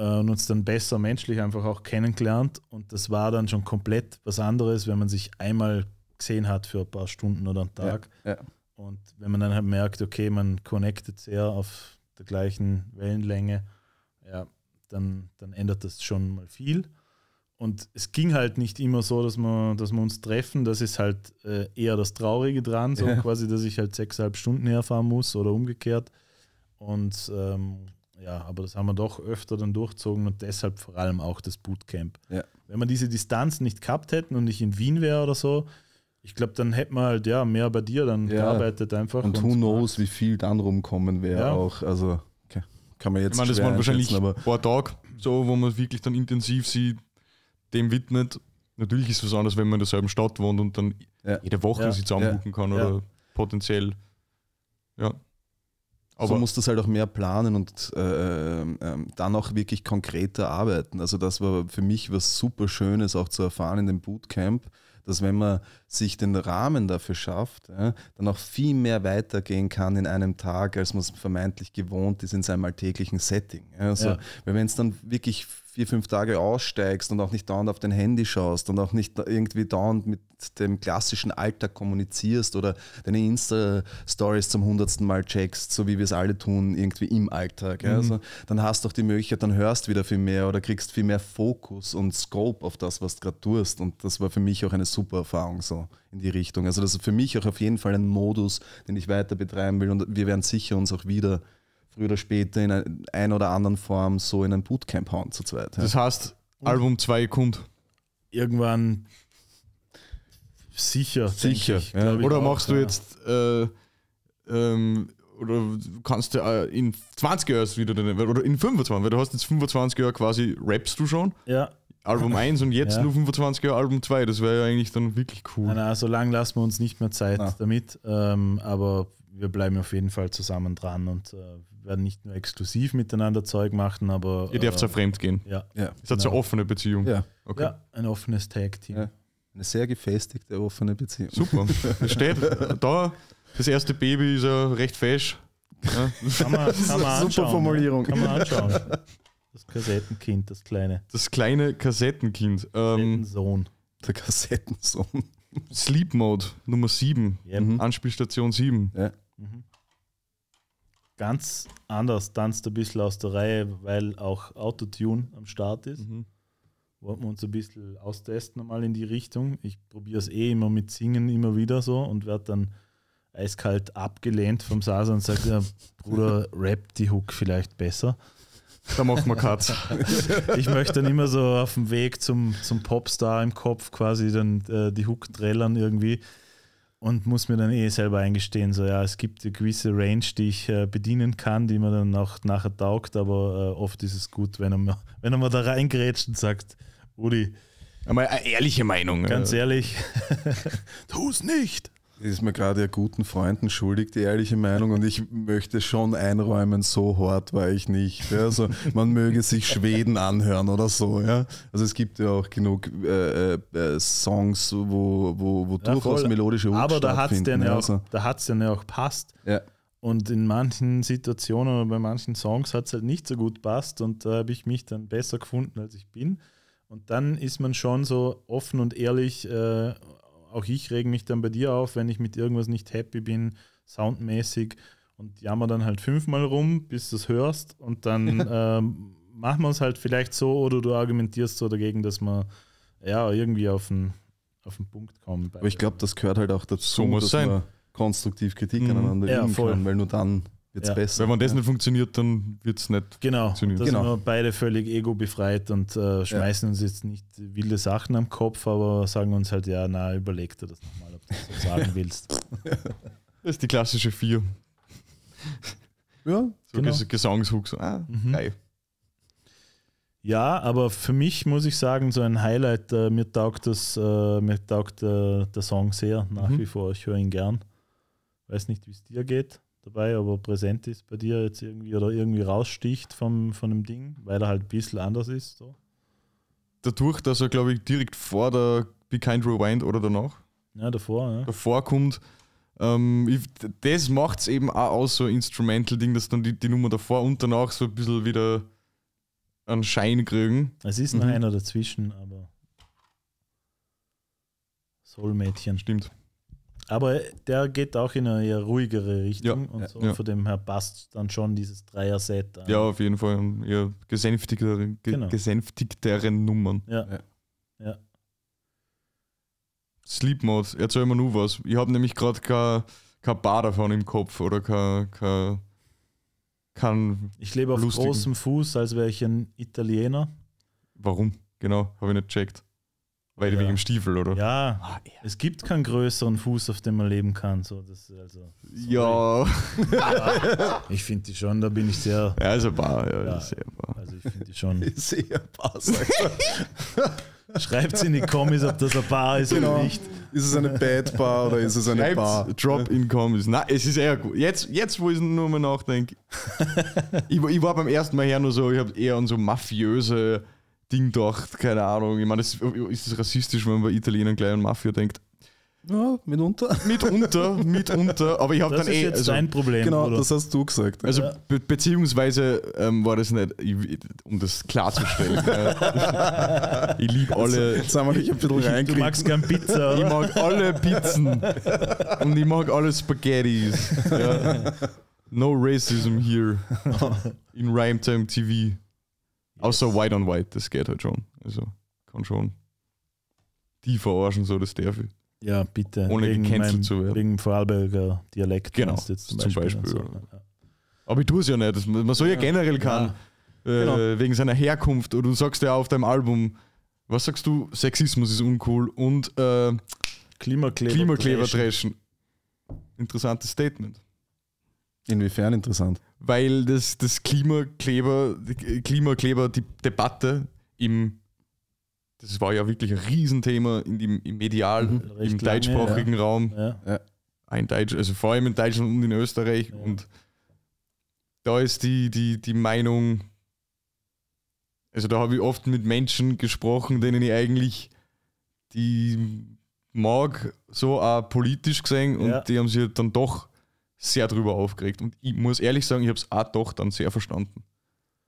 äh, und, uns dann besser menschlich einfach auch kennengelernt. Und das war dann schon komplett was anderes, wenn man sich einmal gesehen hat für ein paar Stunden oder einen Tag. Yeah, und wenn man dann halt merkt, okay, man connectet sehr auf der gleichen Wellenlänge, ja, dann, dann ändert das schon mal viel und es ging halt nicht immer so, dass wir, dass wir uns treffen. Das ist halt äh, eher das Traurige dran, so ja. quasi, dass ich halt sechseinhalb Stunden herfahren muss oder umgekehrt. Und ähm, ja, aber das haben wir doch öfter dann durchzogen und deshalb vor allem auch das Bootcamp. Ja. Wenn wir diese Distanz nicht gehabt hätten und ich in Wien wäre oder so, ich glaube, dann hätten wir halt ja mehr bei dir dann ja. gearbeitet einfach. Und, und who knows, wie viel dann rumkommen wäre ja. auch. Also okay. kann man jetzt. nicht Ich meine, das waren wahrscheinlich aber ein paar Tage, so, wo man wirklich dann intensiv sieht, dem widmet. Natürlich ist es was anderes, wenn man in derselben Stadt wohnt und dann ja. jede Woche ja. sie zusammenbuchen ja. kann oder potenziell. Ja. Aber so musst du halt auch mehr planen und äh, äh, dann auch wirklich konkreter arbeiten. Also das war für mich was super Schönes auch zu erfahren in dem Bootcamp, dass wenn man sich den Rahmen dafür schafft, ja, dann auch viel mehr weitergehen kann in einem Tag, als man es vermeintlich gewohnt ist in seinem alltäglichen Setting. Ja. Also, ja. Wenn es dann wirklich vier, fünf Tage aussteigst und auch nicht dauernd auf dein Handy schaust und auch nicht irgendwie dauernd mit dem klassischen Alltag kommunizierst oder deine Insta-Stories zum hundertsten Mal checkst, so wie wir es alle tun, irgendwie im Alltag. Mhm. Also, dann hast du auch die Möglichkeit, dann hörst wieder viel mehr oder kriegst viel mehr Fokus und Scope auf das, was du gerade tust. Und das war für mich auch eine super Erfahrung so in die Richtung. Also das ist für mich auch auf jeden Fall ein Modus, den ich weiter betreiben will und wir werden sicher uns auch wieder früher oder später in einer oder anderen Form so in ein Bootcamp hauen zu zweit. Ja. Das heißt, Album 2 kommt irgendwann sicher. Sicher. Ich, ja. Oder auch, machst ja. du jetzt äh, ähm, oder kannst du äh, in 20 Jahren wieder oder in 25, weil du hast jetzt 25 Jahre quasi rappst du schon. Ja. Album 1 und jetzt ja. nur 25 Jahre Album 2. Das wäre ja eigentlich dann wirklich cool. Na, na, so lange lassen wir uns nicht mehr Zeit na. damit. Ähm, aber wir bleiben auf jeden Fall zusammen dran und äh, werden nicht nur exklusiv miteinander Zeug machen, aber. Ihr dürft äh, ja fremd gehen. Ja. ja. Ist das eine offene Beziehung? Ja. Okay. ja ein offenes Tag-Team. Ja. Eine sehr gefestigte, offene Beziehung. Super. Das steht da. Das erste Baby ist ja recht fesch. Ja. Kann man, kann man anschauen. Super Formulierung. Kann man anschauen. Das Kassettenkind, das kleine. Das kleine Kassettenkind. Ähm, Der Kassettensohn. Sleep Mode Nummer 7. Yep. Mhm. Anspielstation 7. Ja. Mhm. Ganz anders tanzt ein bisschen aus der Reihe, weil auch Autotune am Start ist. Mhm. Wollten wir uns ein bisschen austesten einmal in die Richtung. Ich probiere es eh immer mit Singen immer wieder so und werde dann eiskalt abgelehnt vom Sasa und sage, ja, Bruder, rap die Hook vielleicht besser. Da machen wir Cuts. ich möchte dann immer so auf dem Weg zum, zum Popstar im Kopf quasi dann äh, die Hook trällern irgendwie und muss mir dann eh selber eingestehen, so ja, es gibt eine gewisse Range, die ich äh, bedienen kann, die mir dann auch nachher taugt, aber äh, oft ist es gut, wenn er mir, wenn er mir da reingrätscht und sagt, Udi. Einmal eine ehrliche Meinung. Ganz äh. ehrlich, tu es nicht ist mir gerade ja guten Freunden schuldig, die ehrliche Meinung. Und ich möchte schon einräumen, so hart war ich nicht. Ja? Also man möge sich Schweden anhören oder so. Ja? Also es gibt ja auch genug äh, äh, äh Songs, wo, wo, wo ja, durchaus voll. melodische Hooks Aber da hat es denn, ja also. denn ja auch passt. Ja. Und in manchen Situationen oder bei manchen Songs hat es halt nicht so gut passt. Und da habe ich mich dann besser gefunden, als ich bin. Und dann ist man schon so offen und ehrlich äh, auch ich rege mich dann bei dir auf, wenn ich mit irgendwas nicht happy bin, soundmäßig und jammer dann halt fünfmal rum, bis du es hörst und dann ähm, machen wir es halt vielleicht so oder du argumentierst so dagegen, dass man ja irgendwie auf den, auf den Punkt kommen. Aber ich glaube, das gehört halt auch dazu, so dass sein. man konstruktiv Kritik mhm. aneinander ja, üben voll. kann, weil nur dann wird es ja. besser. Wenn das ja. nicht funktioniert, dann wird es nicht genau, funktionieren. Da genau. sind wir beide völlig ego-befreit und äh, schmeißen ja. uns jetzt nicht wilde Sachen am Kopf, aber sagen uns halt, ja, na, überleg dir das nochmal, ob du das so sagen willst. Das ist die klassische Vier. Ja, so genau. Gesangshug, so, ah, mhm. geil. Ja, aber für mich muss ich sagen, so ein Highlight, äh, mir taugt, das, äh, mir taugt äh, der Song sehr nach mhm. wie vor. Ich höre ihn gern. Weiß nicht, wie es dir geht dabei, aber präsent ist bei dir jetzt irgendwie oder irgendwie raussticht vom, von dem Ding, weil er halt ein bisschen anders ist. So. Dadurch, dass er, glaube ich, direkt vor der Be Kind Rewind oder danach. Ja, davor, ja. Davor kommt. Ähm, ich, das macht es eben auch aus, so Instrumental-Ding, dass dann die, die Nummer davor und danach so ein bisschen wieder einen Schein kriegen. Es ist noch mhm. einer dazwischen, aber. Soll Mädchen. Stimmt. Aber der geht auch in eine eher ruhigere Richtung ja, und so. Ja. Von dem her passt dann schon dieses Dreier-Set. Ja, auf jeden Fall eher gesänftigteren, ge genau. gesänftigteren Nummern. Ja. ja. ja. Sleep Mode, erzähl mir nur was. Ich habe nämlich gerade kein, kein Bar davon im Kopf oder kein. kein, kein ich lebe auf lustigen. großem Fuß, als wäre ich ein Italiener. Warum? Genau, habe ich nicht gecheckt. Weil ja. wegen dem Stiefel, oder? Ah, ja. Es gibt keinen größeren Fuß, auf dem man leben kann. So, das, also, ja. ja. Ich finde die schon, da bin ich sehr. Ja, ist also bar, ja, ja. sehr bar. Also ich finde die schon. Sehr bar, Schreibt es in die Kommis, ob das eine Bar ist genau. oder nicht. Ist es eine Bad Bar oder ist es eine Schreibt Bar? Drop in Kommis. Nein, es ist eher gut. Jetzt, jetzt wo ich nur mal nachdenke. ich, ich war beim ersten Mal her nur so, ich habe eher an so mafiöse Ding dacht, keine Ahnung. Ich meine, ist es rassistisch, wenn man bei Italienern gleich an Mafia denkt? Ja, mitunter. Mitunter, mitunter. Aber ich habe dann eh. Das ist jetzt also, dein Problem. Genau, oder? das hast du gesagt. Also, ja. be beziehungsweise ähm, war das nicht, ich, um das klarzustellen. ich liebe alle. Jetzt haben wir dich ein bisschen rein. Du magst gern Pizza. Oder? Ich mag alle Pizzen. und ich mag alle Spaghettis. Ja. No racism here. In Rhyme Time TV. Yes. Außer White on White, das geht halt schon. Also kann schon die verarschen, so das darf ich. Ja, bitte. Ohne wegen gecancelt meinem, zu werden. Wegen Vorarlberger Dialekt. Genau, zum Beispiel. Zum Beispiel so. ja. Aber ich tue es ja nicht. Man soll ja, ja generell kann, ja. Äh, genau. wegen seiner Herkunft. Oder du sagst ja auf deinem Album, was sagst du? Sexismus ist uncool und äh, Klimakleber, Klimakleber dreschen. Interessantes Statement. Inwiefern interessant? Weil das, das Klimakleber, Klimakleber-Debatte im, das war ja wirklich ein Riesenthema in dem, im Medial, mhm, im deutschsprachigen ja. Raum. Ja. Ja. Ein Deutsch, also vor allem in Deutschland und in Österreich. Und da ist die, die, die Meinung, also da habe ich oft mit Menschen gesprochen, denen ich eigentlich die mag, so auch politisch gesehen und die haben sich dann doch sehr drüber aufgeregt. Und ich muss ehrlich sagen, ich habe es auch doch dann sehr verstanden.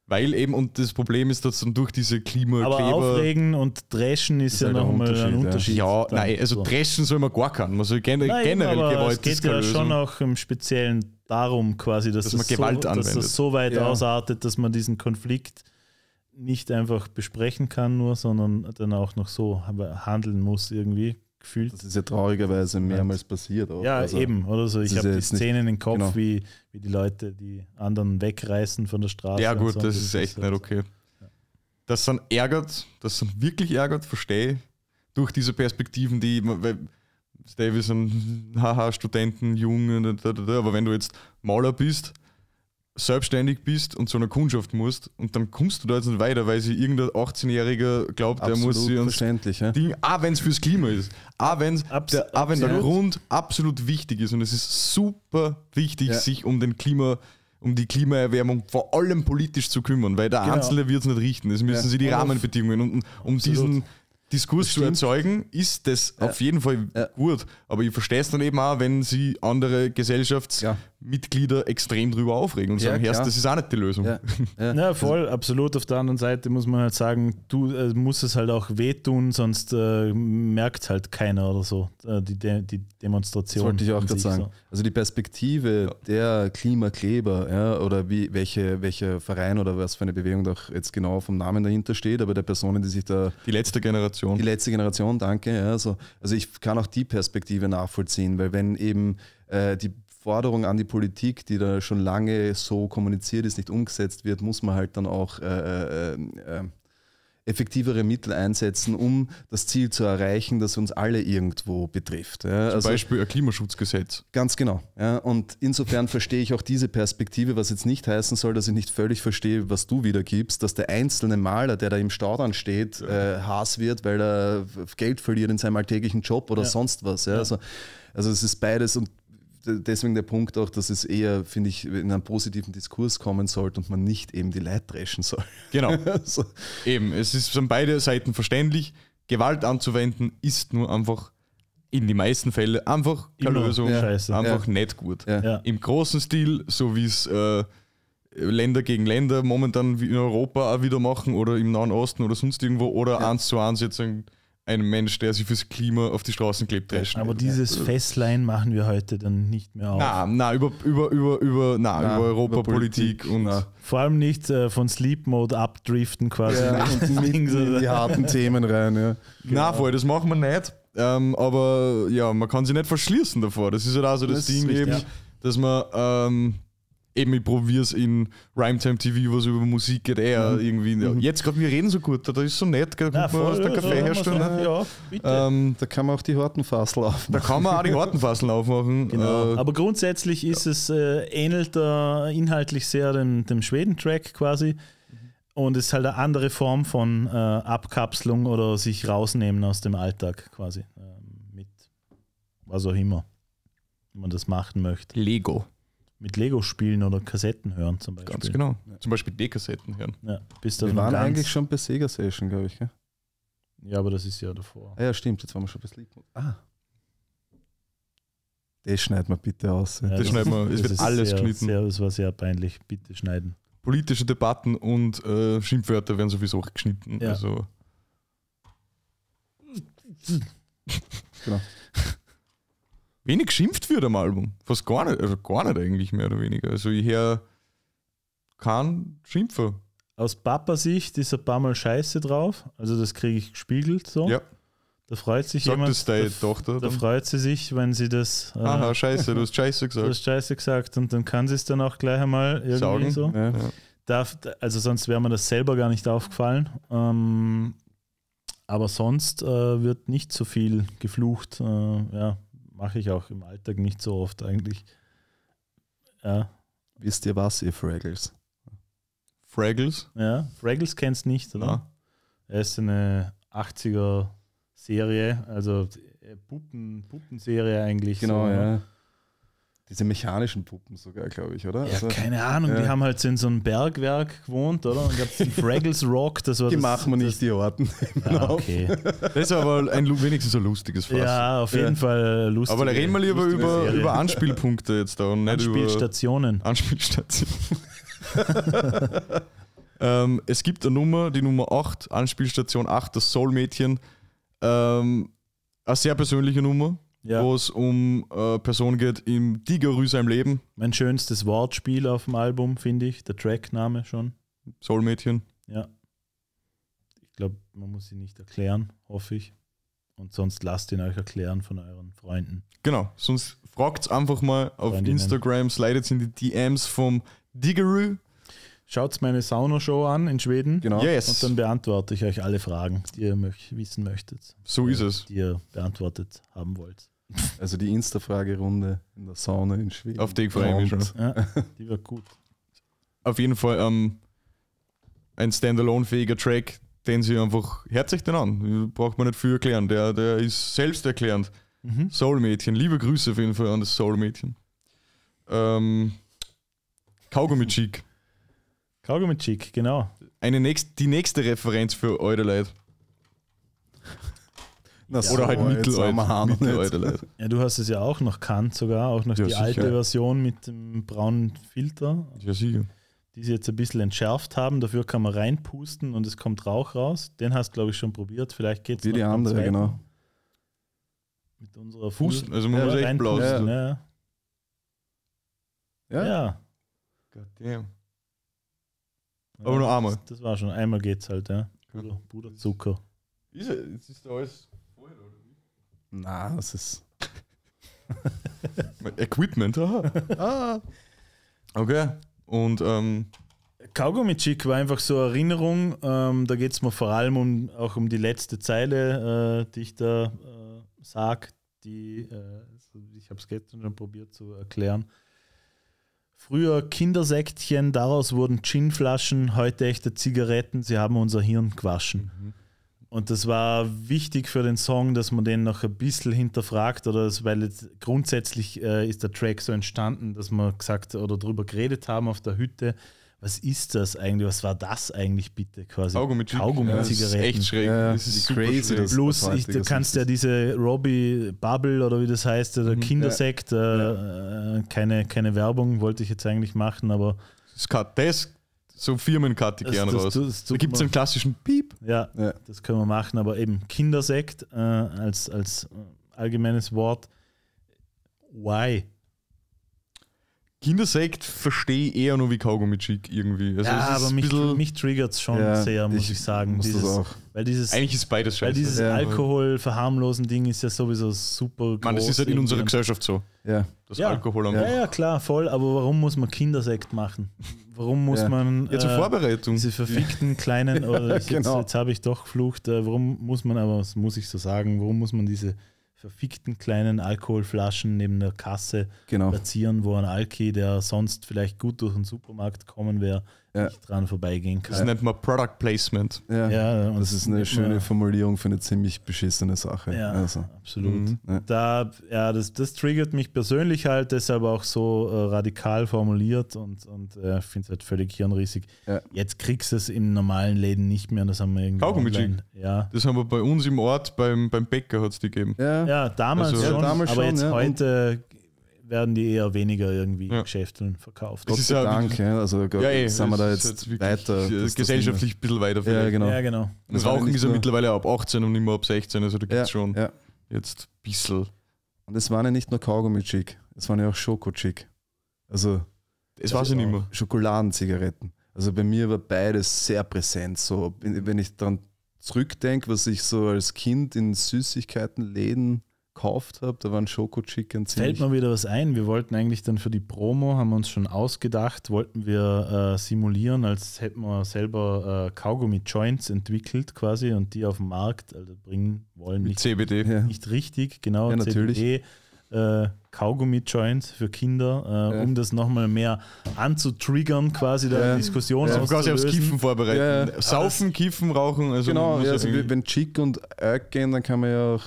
Weil eben, und das Problem ist, dass dann durch diese Klimakleber... Aber aufregen und dreschen ist, ist ja halt nochmal ein Unterschied. Ja, ja nein, also so. dreschen soll man gar keinen. Man soll generell, nein, generell aber Gewalt Es geht ja schon auch im Speziellen darum quasi, dass, dass man Gewalt so, anwendet. Dass das so weit ja. ausartet, dass man diesen Konflikt nicht einfach besprechen kann nur, sondern dann auch noch so handeln muss irgendwie gefühlt. Das ist ja traurigerweise mehrmals passiert. Auch. Ja, also eben. Oder so. Ich habe die Szenen im Kopf, genau. wie, wie die Leute die anderen wegreißen von der Straße. Ja, gut, das, das, ist echt nicht okay. Das sind ärgert, das sind wirklich ärgert, verstehe ich. Durch diese Perspektiven, die, weil Davison, haha, Studenten, Jungen, aber wenn du jetzt Mauler bist, selbstständig bist und zu einer Kundschaft musst und dann kommst du da jetzt nicht weiter, weil sich irgendein 18-Jähriger glaubt, der muss sich uns verständlich, ja. Ding, auch wenn es fürs Klima ist, auch, wenn's Abs der, auch wenn der Grund absolut wichtig ist und es ist super wichtig, ja. sich um den Klima um die Klimaerwärmung vor allem politisch zu kümmern, weil der genau. Einzelne wird es nicht richten. Es müssen ja. sie die Rahmenbedingungen und um absolut. diesen Diskurs zu erzeugen, ist das ja. auf jeden Fall ja. gut. Aber ich verstehe es dann eben auch, wenn sie andere Gesellschafts ja. Mitglieder extrem drüber aufregen und ja, sagen, Herst, das ist auch nicht die Lösung. Ja, ja. ja voll, also, absolut. Auf der anderen Seite muss man halt sagen, du äh, musst es halt auch wehtun, sonst äh, merkt halt keiner oder so äh, die, De die Demonstration. Das wollte ich auch gerade sagen. So. Also die Perspektive der Klimakleber ja, oder wie, welche, welche Verein oder was für eine Bewegung da jetzt genau vom Namen dahinter steht, aber der Personen, die sich da... Die letzte Generation. Die letzte Generation, danke. Ja, also, also ich kann auch die Perspektive nachvollziehen, weil wenn eben äh, die Forderung an die Politik, die da schon lange so kommuniziert ist, nicht umgesetzt wird, muss man halt dann auch äh, äh, äh, effektivere Mittel einsetzen, um das Ziel zu erreichen, das uns alle irgendwo betrifft. Ja, Zum also, Beispiel ein Klimaschutzgesetz. Ganz genau. Ja, und insofern verstehe ich auch diese Perspektive, was jetzt nicht heißen soll, dass ich nicht völlig verstehe, was du wiedergibst, dass der einzelne Maler, der da im Stau steht, ja. äh, Hass wird, weil er Geld verliert in seinem alltäglichen Job oder sonst was. Also, also es ist beides und deswegen der Punkt auch, dass es eher, finde ich, in einen positiven Diskurs kommen sollte und man nicht eben die Leute dreschen soll. Genau. so. Eben, es ist von beide Seiten verständlich. Gewalt anzuwenden ist nur einfach in den meisten Fällen einfach keine Lösung, ja. einfach ja. nicht gut. Ja. Im großen Stil, so wie es äh, Länder gegen Länder momentan wie in Europa auch wieder machen oder im Nahen Osten oder sonst irgendwo oder eins zu eins jetzt sagen, ein Mensch, der sich fürs Klima auf die Straßen klebt. Aber dieses Festlein machen wir heute dann nicht mehr auf. Nein, na über, über, über, über, na, na über Europapolitik und. Na. Vor allem nicht äh, von Sleep Mode abdriften quasi. Ja, mit, in die harten Themen rein. Ja. Genau. Na, voll, das machen wir nicht. Ähm, aber ja, man kann sich nicht verschließen davor. Das ist halt auch so das, das Ding richtig, eben, ja. dass man. Ähm, eben ich probiere es in Rhymetime TV, was über Musik geht, eher mhm. irgendwie. Mhm. Jetzt gerade, wir reden so gut, da ist so nett, gell, Na, voll, aus der Kaffee herstellen. Ne? Ja, ähm, da kann man auch die Hortenfassel aufmachen. Da kann man auch die Hortenfassel aufmachen. Genau. Äh, Aber grundsätzlich ja. es äh, ähnelt äh, inhaltlich sehr dem, dem Schweden-Track quasi. Mhm. Und es ist halt eine andere Form von äh, Abkapselung oder sich rausnehmen aus dem Alltag quasi. Ähm, mit was auch immer, wenn man das machen möchte. Lego mit Lego spielen oder Kassetten hören zum Beispiel. Ganz genau. Ja. Zum Beispiel D-Kassetten hören. Ja, bis wir waren eigentlich schon bei Sega Session, glaube ich. Gell? Ja, aber das ist ja davor. Ah, ja, stimmt. Jetzt waren wir schon bei Sleep Mode. Ah. Das schneiden wir bitte aus. Ja, das, das schneiden wir. Es wird alles sehr, geschnitten. Sehr, das war sehr peinlich. Bitte schneiden. Politische Debatten und äh, Schimpfwörter werden sowieso auch geschnitten. Ja. Also. genau wenig geschimpft wird am Album. Fast gar nicht, also gar nicht eigentlich mehr oder weniger. Also ich höre keinen Schimpfer. Aus Papa-Sicht ist ein paar Mal Scheiße drauf, also das kriege ich gespiegelt so. Ja. Da freut sich Sag jemand. Das deine da, Tochter da freut sie sich, wenn sie das. Äh, Aha, Scheiße, du hast Scheiße gesagt. Du hast Scheiße gesagt und dann kann sie es dann auch gleich einmal irgendwie Saugen. so. Ja. Darf, also sonst wäre mir das selber gar nicht aufgefallen. Ähm, aber sonst äh, wird nicht so viel geflucht. Äh, ja, mache ich auch im Alltag nicht so oft eigentlich. Ja. Wisst ihr was, ihr Fraggles? Fraggles? Ja, Fraggles kennst du nicht, oder? Ja. Er ist eine 80er Serie, also äh, Puppen, Puppenserie eigentlich. Genau, so, ja diese mechanischen Puppen sogar, glaube ich, oder? Ja, also, keine Ahnung, ja. die haben halt in so einem Bergwerk gewohnt, oder? Und gab es den Fraggles Rock, das war Die das, machen wir nicht, die Orten. Ja, ah, okay. das ist aber ein, wenigstens ein lustiges Fass. Ja, auf jeden Fall lustig. Aber reden wir lieber über, über Anspielpunkte jetzt da und nicht Anspielstationen. über... Anspielstationen. ähm, es gibt eine Nummer, die Nummer 8, Anspielstation 8, das Soul-Mädchen. Ähm, eine sehr persönliche Nummer ja. wo es um äh, Personen geht im Digerü seinem Leben. Mein schönstes Wortspiel auf dem Album, finde ich, der Trackname schon. Soulmädchen. Ja. Ich glaube, man muss sie nicht erklären, hoffe ich. Und sonst lasst ihn euch erklären von euren Freunden. Genau, sonst fragt einfach mal auf Freundinnen. Instagram, slidet in die DMs vom Digerü. Schaut meine Sauna-Show an in Schweden. Genau. Yes. Und dann beantworte ich euch alle Fragen, die ihr wissen möchtet. So äh, ist es. Die ihr beantwortet haben wollt. Also die Insta-Fragerunde in der Sauna in Schweden. Auf die freue ich mich schon. Ja, die war gut. Auf jeden Fall ähm, ein standalone-fähiger Track, den sie einfach, hört sich den an, braucht man nicht viel erklären, der, der ist selbsterklärend. Mhm. Soul-Mädchen, liebe Grüße auf jeden Fall an das Soul-Mädchen. Ähm, Kaugummi-Cheek. Kaugummi-Cheek, genau. Eine nächst, die nächste Referenz für eure Leute. Na, ja, oder halt Mittelalter. Mittelalter ja, du hast es ja auch noch kannt sogar, auch noch ja, die sicher. alte Version mit dem braunen Filter. Ja, sicher. Die sie jetzt ein bisschen entschärft haben, dafür kann man reinpusten und es kommt Rauch raus. Den hast du, glaube ich, schon probiert. Vielleicht geht es Wie die andere, genau. Mit unserer Fuß. Also man ja, muss echt blasen. Ja. Ja. ja. Goddamn. Aber nur einmal. Das, das war schon. Einmal geht's halt, ja. Genau. Bruder, Bruder Zucker. Ist, ist da alles na, es ist. Equipment, aha. ah. Okay. Und ähm, Kaugummi Chick war einfach so eine Erinnerung. Ähm, da geht es mir vor allem um, auch um die letzte Zeile, äh, die ich da äh, sag, die äh, ich habe es gestern schon probiert zu erklären. Früher Kindersäckchen, daraus wurden Ginflaschen, heute echte Zigaretten, sie haben unser Hirn gewaschen. Mhm. Und das war wichtig für den Song, dass man den noch ein bisschen hinterfragt, oder das, weil grundsätzlich äh, ist der Track so entstanden, dass wir gesagt oder darüber geredet haben auf der Hütte. Was ist das eigentlich? Was war das eigentlich bitte quasi? Kaugummi, Kaugummi ja, Das ist echt schräg. Ja, das ist crazy. Das Plus, ich, du kannst ja diese Robbie Bubble oder wie das heißt, der mhm, Kindersekt, ja. äh, äh keine, keine Werbung wollte ich jetzt eigentlich machen, aber. Das, ist das so Firmenkarte gern raus. Das da gibt es einen klassischen Piep. Ja, ja, das können wir machen, aber eben Kindersekt äh, als, als äh, allgemeines Wort. Why? Kindersekt verstehe ich eher nur wie Kaugummi-Chick irgendwie. Also ja, aber mich, mich triggert es schon ja, sehr, muss ich, ich sagen. Muss dieses, Weil dieses, Eigentlich ist beides scheiße. Weil dieses ja, Alkohol-verharmlosen Ding ist ja sowieso super Mann, das ist halt in unserer Gesellschaft so. Ja. Das ja. Alkohol am ja, ja, klar, voll. Aber warum muss man Kindersekt machen? warum muss ja. man ja, zur äh, Vorbereitung. diese verfickten kleinen, oder jetzt, genau. jetzt habe ich doch geflucht, äh, warum muss man, aber das muss ich so sagen, warum muss man diese verfickten kleinen Alkoholflaschen neben der Kasse genau. platzieren, wo ein Alki, der sonst vielleicht gut durch den Supermarkt kommen wäre, ja. nicht dran vorbeigehen kann. Das nennt man Product Placement. Ja, ja das ist eine schöne Formulierung für eine ziemlich beschissene Sache. Ja, also. absolut. Mhm. Da, ja, das, das triggert mich persönlich halt, deshalb auch so äh, radikal formuliert und, und äh, finde es halt völlig hirnrissig. Ja. Jetzt kriegst du es in normalen Läden nicht mehr, das haben wir irgendwie ja. Das haben wir bei uns im Ort, beim, beim Bäcker hat es die gegeben. Ja, ja damals also, schon, damals aber schon, jetzt heute werden die eher weniger irgendwie ja. Geschäften verkauft. Das Gott ja Dank, ja, also Gott, ja, ey, eh, sind wir da jetzt halt wirklich, weiter. Äh, gesellschaftlich ein bisschen weiter. Ja, genau. Ja, genau. Und das Rauchen ist ja mittlerweile ab 18 und nicht mehr ab 16, also da gibt es schon jetzt ein bisschen. Und es waren ja nicht nur Kaugummi-Chick, es waren ja auch Schoko-Chick. Also. Das weiß ich nicht mehr. Schokoladenzigaretten. Also bei mir war beides sehr präsent. So, wenn ich dann zurückdenke, was ich so als Kind in Süßigkeitenläden gekauft habe. Da waren Schoko Chicken ziemlich. Fällt mir wieder was ein. Wir wollten eigentlich dann für die Promo, haben wir uns schon ausgedacht, wollten wir äh, simulieren, als hätten wir selber äh, Kaugummi-Joints entwickelt quasi und die auf den Markt also bringen wollen. Mit nicht, CBD. Nicht, ja. richtig, genau. Ja, CBD, äh, Kaugummi-Joints für Kinder, äh, ja. um das nochmal mehr anzutriggern, quasi der ja. Diskussion. Ja. quasi aufs Kiffen vorbereiten. Ja. Saufen, Kiffen, Rauchen. Also genau, also wenn Chick und Erg gehen, dann kann man ja auch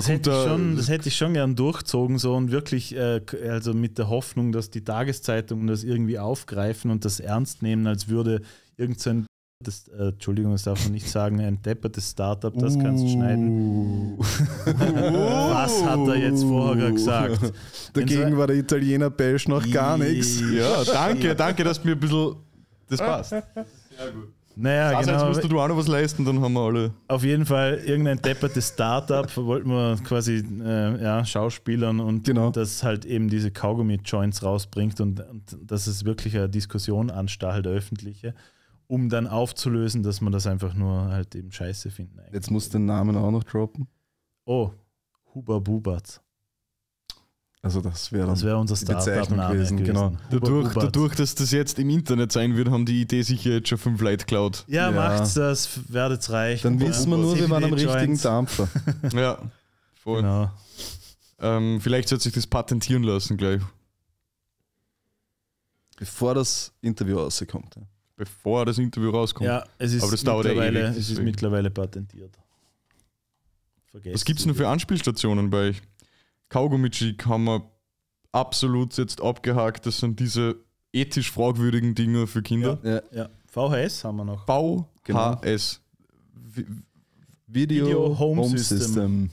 das, hätte da, ich schon, das hätte ich schon gern durchzogen so und wirklich äh, also mit der Hoffnung, dass die Tageszeitungen das irgendwie aufgreifen und das ernst nehmen, als würde irgendein, so äh, Entschuldigung, das darf man nicht sagen, ein deppertes Startup, das uh. kannst du uh. schneiden. Uh. Was hat er jetzt vorher gesagt? Dagegen so war der Italiener beige noch gar nichts. Ja, danke, danke, dass mir ein bisschen das passt. Sehr gut. Naja, also genau. jetzt musst du auch noch was leisten, dann haben wir alle. Auf jeden Fall irgendein deppertes Startup wollten wir quasi äh, ja, Schauspielern und genau. das halt eben diese Kaugummi-Joints rausbringt und, und dass es wirklich eine Diskussion anstachelt, der öffentliche, um dann aufzulösen, dass man das einfach nur halt eben scheiße finden. Eigentlich. Jetzt musst du den Namen auch noch droppen. Oh, Huber Bubatz. Also das wäre das wär unser die Bezeichnung gewesen. gewesen. Genau. Dadurch, dadurch, dass das jetzt im Internet sein wird, haben die Idee sicher jetzt schon fünf Leute geklaut. Ja, ja. macht's das, werdet's reich. Dann wissen wir nur, wir waren am richtigen Dampfer. ja, voll. Genau. Ähm, vielleicht sollte sich das patentieren lassen gleich. Bevor das Interview rauskommt. Ja. Bevor das Interview rauskommt. Ja, es ist, Aber das mittlerweile, ewig, es ist mittlerweile patentiert. Vergesst Was gibt es denn für Anspielstationen bei euch? Kaugummi-Cheek haben wir absolut jetzt abgehakt. Das sind diese ethisch fragwürdigen Dinge für Kinder. Ja, ja, ja. VHS haben wir noch. VHS. Genau. Video, Video, Home, Home System. System.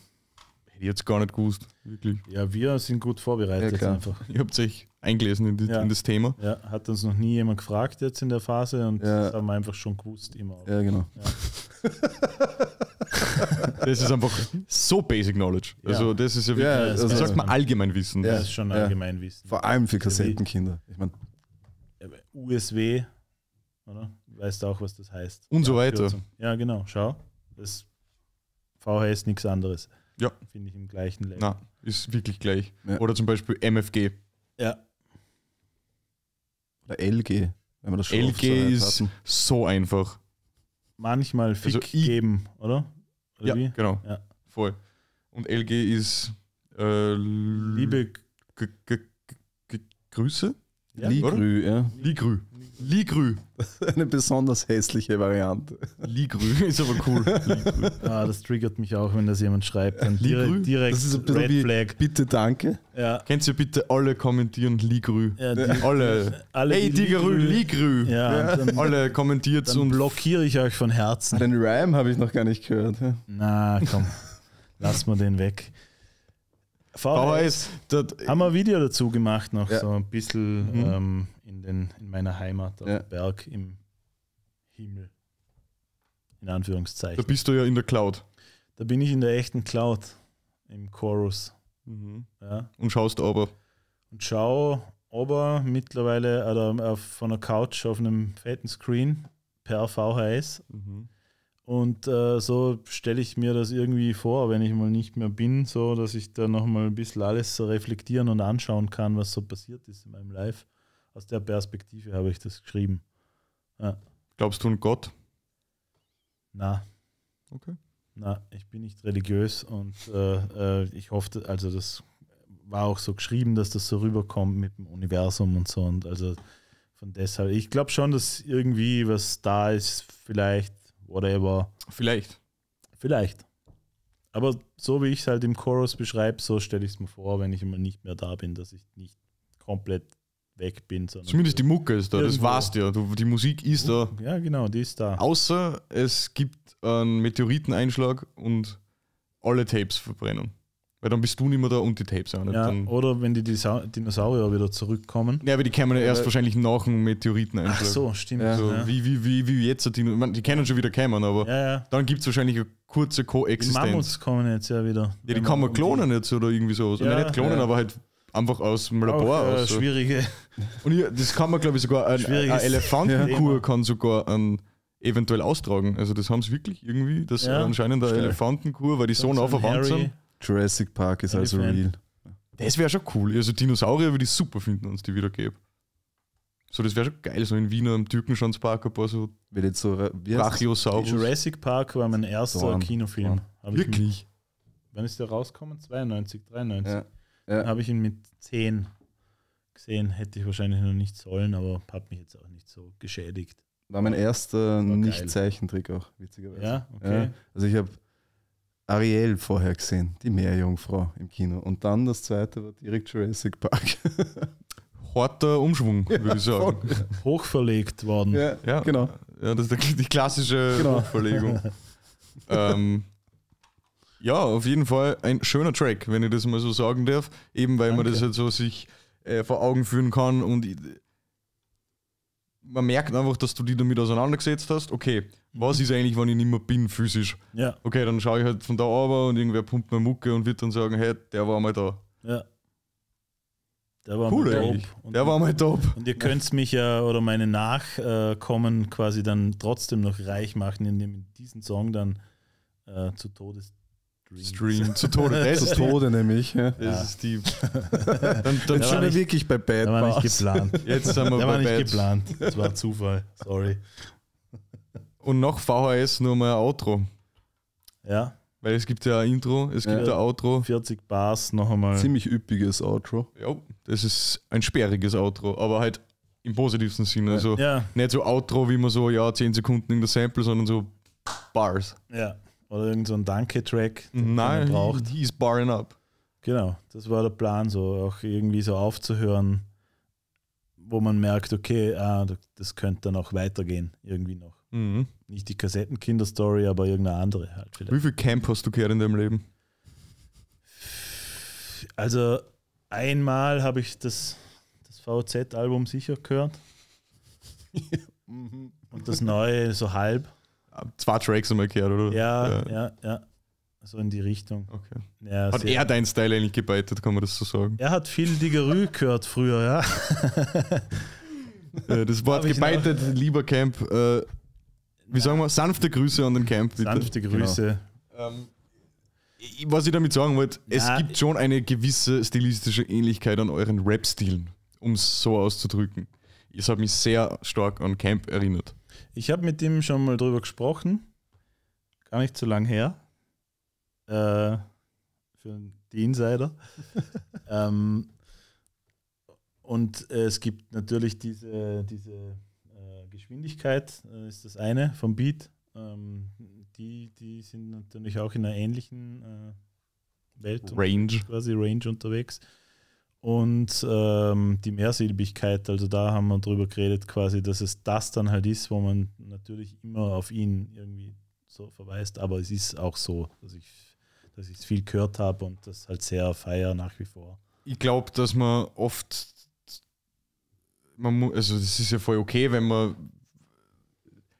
Hätte ich jetzt gar nicht gewusst, wirklich. Ja, wir sind gut vorbereitet ja, einfach. Ihr habt euch eingelesen in, die, ja. in das Thema. Ja, hat uns noch nie jemand gefragt jetzt in der Phase und ja. das haben wir einfach schon gewusst immer. Ja, genau. das ist einfach so basic knowledge. Also das ist ja wirklich, ja, das also sagt man Allgemeinwissen. Ja, das ist schon Allgemeinwissen. Vor allem für Kassettenkinder. Ich meine, USW, oder? Weißt du auch, was das heißt? Und so weiter. Ja, genau. Schau. Das VHS nichts anderes. Ja. Finde ich im gleichen Level. Na, ist wirklich gleich. Oder zum Beispiel MFG. Ja. Oder LG, wenn man das schon LG ist hatten. so einfach. Manchmal also Fick also I, geben, oder? oder ja, wie? genau. Ja. Voll. Und LG ist äh, Liebe Grüße? Ligrü, ja. Ligrü. Ligrü. Eine besonders hässliche Variante. Ligrü ist aber cool. Ligrü. Ah, das triggert mich auch, wenn das jemand schreibt. Dann Ligrü? Direkt, das ist ein bisschen Red wie, Flag. Bitte, danke. Ja. Kennst du bitte alle kommentieren Ligrü? Ja, die, alle. alle. Hey, Digerü, Ligrü. Ja, dann, alle kommentiert und blockiere ich euch von Herzen. Den Rhyme habe ich noch gar nicht gehört. Na, komm. Lass mal den weg. VHS. Dort, haben wir ein Video dazu gemacht, noch ja. so ein bisschen mhm. ähm, in, den, in meiner Heimat, auf ja. Berg im Himmel. In Anführungszeichen. Da bist du ja in der Cloud. Da bin ich in der echten Cloud, im Chorus. Mhm. Ja. Und schaust aber. Und schau aber mittlerweile oder äh, von der Couch auf einem fetten Screen per VHS. Mhm. Und äh, so stelle ich mir das irgendwie vor, wenn ich mal nicht mehr bin, so dass ich da nochmal ein bisschen alles reflektieren und anschauen kann, was so passiert ist in meinem Live. Aus der Perspektive habe ich das geschrieben. Ja. Glaubst du an Gott? Na. Okay. Na, ich bin nicht religiös und äh, äh, ich hoffe, also das war auch so geschrieben, dass das so rüberkommt mit dem Universum und so. Und also von deshalb, ich glaube schon, dass irgendwie was da ist, vielleicht whatever. Vielleicht. Vielleicht. Aber so wie ich es halt im Chorus beschreibe, so stelle ich es mir vor, wenn ich immer nicht mehr da bin, dass ich nicht komplett weg bin. Zumindest die Mucke ist da, irgendwo. das warst dir. Du, die Musik ist da. Ja, genau, die ist da. Außer es gibt einen Meteoriteneinschlag und alle Tapes verbrennen. Weil dann bist du nicht mehr da und die Tapes auch nicht. Ja, dann oder wenn die Dinosaurier wieder zurückkommen. Ja, aber die kämen ja erst äh, wahrscheinlich nach dem Meteoriten Meteoriteneinschlag. Ach so, stimmt. Also ja. wie, wie, wie, wie jetzt, die, meine, die können schon wieder kämen, aber ja, dann gibt es wahrscheinlich eine kurze Koexistenz. Die Mammuts kommen jetzt ja wieder. Ja, die kann man klonen jetzt oder irgendwie sowas. Ja, Nein, nicht klonen, aber halt einfach aus dem Labor. Auch, äh, aus, so. Schwierige. Und hier, das kann man glaube ich sogar, ein, eine Elefantenkur kann sogar ein eventuell austragen. Also das haben sie wirklich irgendwie, Das dass anscheinend eine Elefantenkur, weil die so nah verwandt sind Jurassic Park ist also real. Das wäre schon cool. Also Dinosaurier würde ich super finden, wenn es die wieder gäbe. So, das wäre schon geil, so in Wien am Türkenschanzpark ein paar so, Wenn jetzt so äh, Brachiosaurus. Jurassic Park war mein erster Dorn. Kinofilm. Dorn. Wirklich? wann ist der rausgekommen? 92, 93. Ja. Ja. Dann habe ich ihn mit 10 gesehen. Hätte ich wahrscheinlich noch nicht sollen, aber hat mich jetzt auch nicht so geschädigt. War mein erster Nicht-Zeichentrick auch, witzigerweise. Ja, okay. Ja, also ich habe Ariel vorher gesehen, die Meerjungfrau im Kino. Und dann das zweite war direkt Jurassic Park. Harter Umschwung, ja, würde ich sagen. Voll. Hochverlegt worden. Ja, ja, genau. Ja, das ist die klassische genau. Hochverlegung. ähm, ja, auf jeden Fall ein schöner Track, wenn ich das mal so sagen darf. Eben weil Danke. man das jetzt so sich äh, vor Augen führen kann und man merkt einfach, dass du dich damit auseinandergesetzt hast. Okay, was ist eigentlich, wenn ich nicht mehr bin, physisch? Ja. Okay, dann schaue ich halt von da runter und irgendwer pumpt mir Mucke und wird dann sagen, hey, der war mal da. Ja. Der war cool, mal top. Und der war mal top. Und ihr könnt mich ja oder meine Nachkommen quasi dann trotzdem noch reich machen, indem ihr diesen Song dann äh, zu Todes Stream. Zu Tode. Zu Tode nämlich. Ja. Das ist Steve. Dann, dann sind wir wirklich bei Bad war nicht geplant. Jetzt sind wir bei war nicht Bad. geplant. Das war Zufall. Sorry. Und noch VHS nur mal ein Outro. Ja. Weil es gibt ja ein Intro, es gibt ja. ein Outro. 40 Bars noch einmal. Ziemlich üppiges Outro. Ja, das ist ein sperriges Outro, aber halt im positivsten Sinne. Also ja. nicht so Outro, wie man so, ja, 10 Sekunden in der Sample, sondern so Bars. Ja. Oder irgendein so Danke-Track. Nein, braucht. he's barring up. Genau, das war der Plan, so auch irgendwie so aufzuhören, wo man merkt, okay, ah, das könnte dann auch weitergehen, irgendwie noch. Mhm. Nicht die Kassettenkinder-Story, aber irgendeine andere halt vielleicht. Wie viel Camp hast du gehört in deinem Leben? Also einmal habe ich das, das VZ-Album sicher gehört. Mhm. Und das neue so halb zwei Tracks einmal gehört, oder? Ja, ja, ja. ja. So in die Richtung. Okay. Ja, hat er deinen Style eigentlich gebeitet, kann man das so sagen? Er hat viel Diggerü gehört früher, ja. das Wort gebeitet, lieber Camp. Äh, wie ja. sagen wir, sanfte Grüße an den Camp. Bitte. Sanfte genau. Grüße. Genau. Ähm, was ich damit sagen wollte, ja, es gibt schon eine gewisse stilistische Ähnlichkeit an euren Rap-Stilen, um es so auszudrücken. Es hat mich sehr stark an Camp erinnert. Ich habe mit ihm schon mal drüber gesprochen, gar nicht so lang her, äh, für die Insider. ähm, und äh, es gibt natürlich diese, diese äh, Geschwindigkeit, äh, ist das eine vom Beat. Ähm, die, die sind natürlich auch in einer ähnlichen äh, Welt, Range. quasi Range unterwegs und ähm, die Mehrsilbigkeit, also da haben wir drüber geredet quasi, dass es das dann halt ist, wo man natürlich immer auf ihn irgendwie so verweist, aber es ist auch so, dass ich dass ich es viel gehört habe und das halt sehr feier nach wie vor. Ich glaube, dass man oft man also das ist ja voll okay, wenn man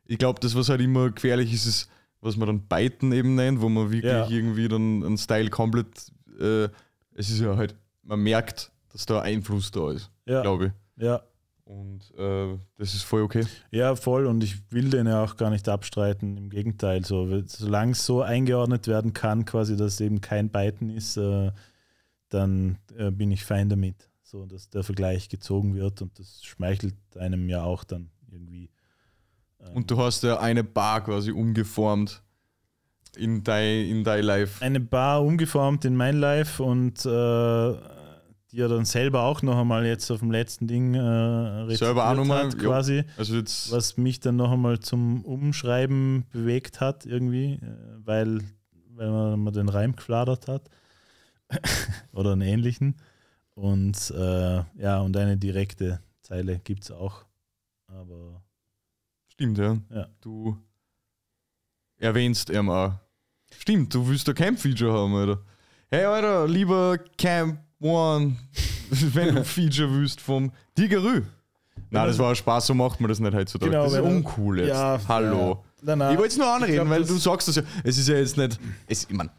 ich glaube, das was halt immer gefährlich ist, ist was man dann Byten eben nennt, wo man wirklich ja. irgendwie dann einen Style komplett äh, es ist ja halt man merkt, dass da Einfluss da ist, ja. glaube ich. Ja. Und äh, das ist voll okay. Ja, voll. Und ich will den ja auch gar nicht abstreiten. Im Gegenteil, so, solange es so eingeordnet werden kann, quasi, dass eben kein Biden ist, äh, dann äh, bin ich fein damit. So, dass der Vergleich gezogen wird und das schmeichelt einem ja auch dann irgendwie. Ähm, und du hast ja eine Bar quasi umgeformt in dein, in Life. Eine Bar umgeformt in mein Life und äh, die er dann selber auch noch einmal jetzt auf dem letzten Ding äh, selber auch nochmal, hat, quasi. Also jetzt was mich dann noch einmal zum Umschreiben bewegt hat, irgendwie, äh, weil, weil man, man den Reim gefladert hat. Oder einen ähnlichen. Und äh, ja, und eine direkte Zeile gibt es auch. Aber. Stimmt, ja. ja. Du erwähnst MA. Stimmt, du willst da Camp-Feature haben, oder Hey, Alter, lieber Camp Moin, wenn du Feature wüsst vom Digerü. Na, das war ein Spaß, so macht man das nicht heutzutage. Genau, das ist uncool jetzt. Ja, Hallo. Ja. Nein, nein. Ich wollte es nur anreden, glaub, weil du sagst das ja. Es ist ja jetzt nicht. Es, ich meine,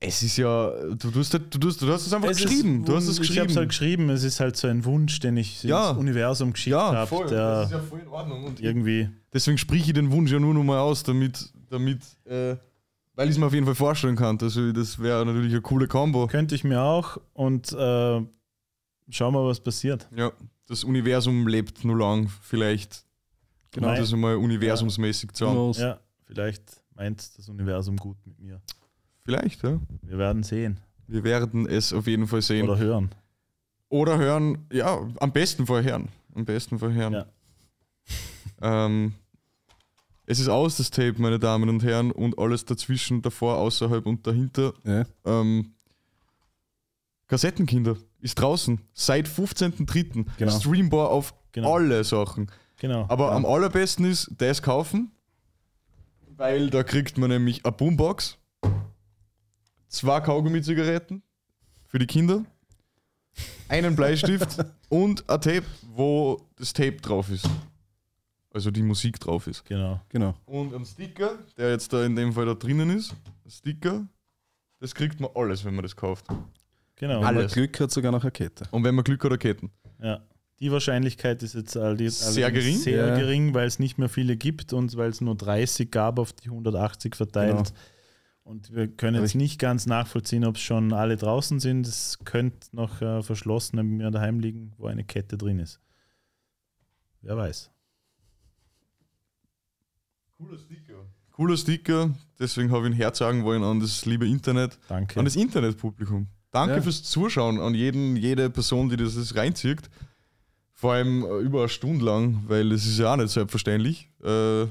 es ist ja. Du, du, hast, du, du hast es einfach es geschrieben. Du hast es halt geschrieben. Ich habe es halt geschrieben. Es ist halt so ein Wunsch, den ich ja. ins Universum geschickt habe. ja, habe. Voll. Das ist ja voll in Ordnung. Und irgendwie. Deswegen sprich ich den Wunsch ja nur noch mal aus, damit. damit äh, weil ich es mir auf jeden Fall vorstellen kann. Also das wäre natürlich eine coole Combo. Könnte ich mir auch und äh, schauen wir, was passiert. Ja, das Universum lebt nur lang, vielleicht. Genau, Nein. das einmal universumsmäßig ja. zu haben. Ja, vielleicht meint das Universum gut mit mir. Vielleicht, ja. Wir werden sehen. Wir werden es auf jeden Fall sehen. Oder hören. Oder hören, ja, am besten vorher hören. Am besten vorher hören. Ja. ähm, es ist aus, das Tape, meine Damen und Herren, und alles dazwischen, davor, außerhalb und dahinter. Ja. Ähm, Kassettenkinder ist draußen seit 15.03. Genau. Streambar auf genau. alle Sachen. Genau. Aber ja. Genau. am allerbesten ist das kaufen, weil da kriegt man nämlich eine Boombox, zwei Kaugummi-Zigaretten für die Kinder, einen Bleistift und ein Tape, wo das Tape drauf ist also die Musik drauf ist. Genau. genau. Und ein Sticker, der jetzt da in dem Fall da drinnen ist, Sticker, das kriegt man alles, wenn man das kauft. Genau. Wenn alles. man Glück hat, sogar noch eine Kette. Und wenn man Glück hat, eine Ketten. Ja. Die Wahrscheinlichkeit ist jetzt all äh, die, sehr gering, sehr ja. gering weil es nicht mehr viele gibt und weil es nur 30 gab auf die 180 verteilt. Genau. Und wir können jetzt nicht ganz nachvollziehen, ob es schon alle draußen sind. Es könnte noch äh, verschlossen bei mir daheim liegen, wo eine Kette drin ist. Wer weiß. Cooler Sticker. Cooler Sticker, deswegen habe ich ihn herzagen wollen an das liebe Internet. Danke. An das Internetpublikum. Danke ja. fürs Zuschauen an jeden, jede Person, die das reinzieht. Vor allem äh, über eine Stunde lang, weil das ist ja auch nicht selbstverständlich. Äh,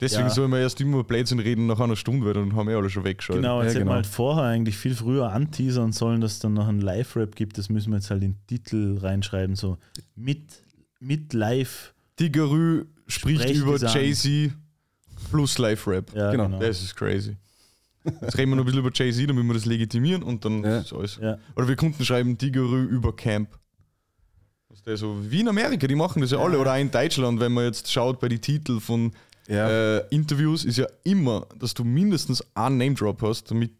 deswegen ja. sollen wir erst immer Blödsinn reden nach einer Stunde, weil dann haben wir alle schon weggeschaut. Genau, jetzt ja, hätten wir genau. halt vorher eigentlich viel früher anteasern sollen, dass es dann noch einen Live-Rap gibt. Das müssen wir jetzt halt in den Titel reinschreiben, so mit, mit Live. Tigerü spricht über Jay-Z Plus Life rap Ja, genau. genau. Das ist crazy. Jetzt reden wir noch ein bisschen über Jay-Z, damit wir das legitimieren und dann ja. ist alles. Ja. Oder wir Kunden schreiben Digarü über Camp. Also wie in Amerika, die machen das ja, ja, alle. Oder auch in Deutschland, wenn man jetzt schaut bei den Titeln von äh, Interviews, ist ja immer, dass du mindestens einen Name-Drop hast, damit.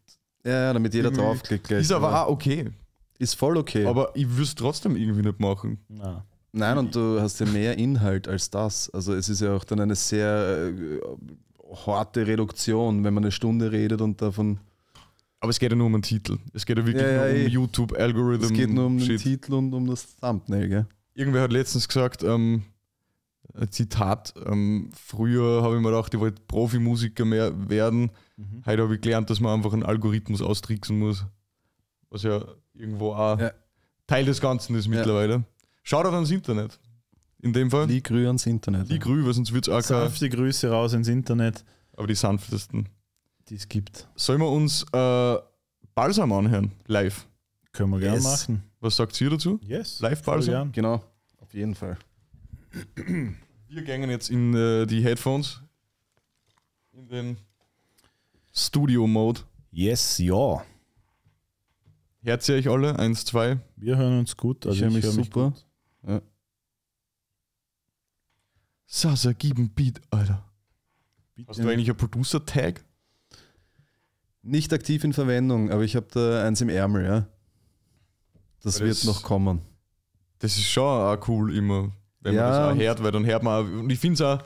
Ja, damit jeder draufklickt. ist aber auch okay. Ist voll okay. Aber ich würde es trotzdem irgendwie nicht machen. Nein. Nein, und du hast ja mehr Inhalt als das. Also es ist ja auch dann eine sehr äh, harte Reduktion, wenn man eine Stunde redet und davon. Aber es geht ja nur um einen Titel. Es geht ja wirklich ja, ja, nur um eh. YouTube-Algorithm. Es geht nur um Shit. den Titel und um das Thumbnail, gell? Irgendwer hat letztens gesagt, ähm, Zitat, ähm, früher habe ich mir gedacht, ich wollte Profimusiker mehr werden. Mhm. Heute habe ich gelernt, dass man einfach einen Algorithmus austricksen muss. Was ja irgendwo auch ja. Teil des Ganzen ist mittlerweile. Schaut Shoutout ans Internet. In dem Fall. Die Grü ans Internet. Die ja. Grü, weil sonst wird es auch Sanfte Grüße raus ins Internet. Aber die sanftesten. Die es gibt. Sollen wir uns äh, Balsam anhören? Live. Können wir yes. gerne machen. Was sagt ihr dazu? Yes. Live Balsam? Genau, auf jeden Fall. Wir gehen jetzt in äh, die Headphones. In den Studio-Mode. Yes, ja. Herzlich euch alle? Eins, zwei. Wir hören uns gut. Also ich höre mich, hör mich super. Gut. Ja. Sasa, gib ein Beat, Alter. Beat Hast du eigentlich einen Producer-Tag? Nicht aktiv in Verwendung, aber ich habe da eins im Ärmel, ja. Das, das wird noch kommen. Das ist schon auch cool immer, wenn ja, man das auch hört, weil dann hört man auch, und ich finde es auch,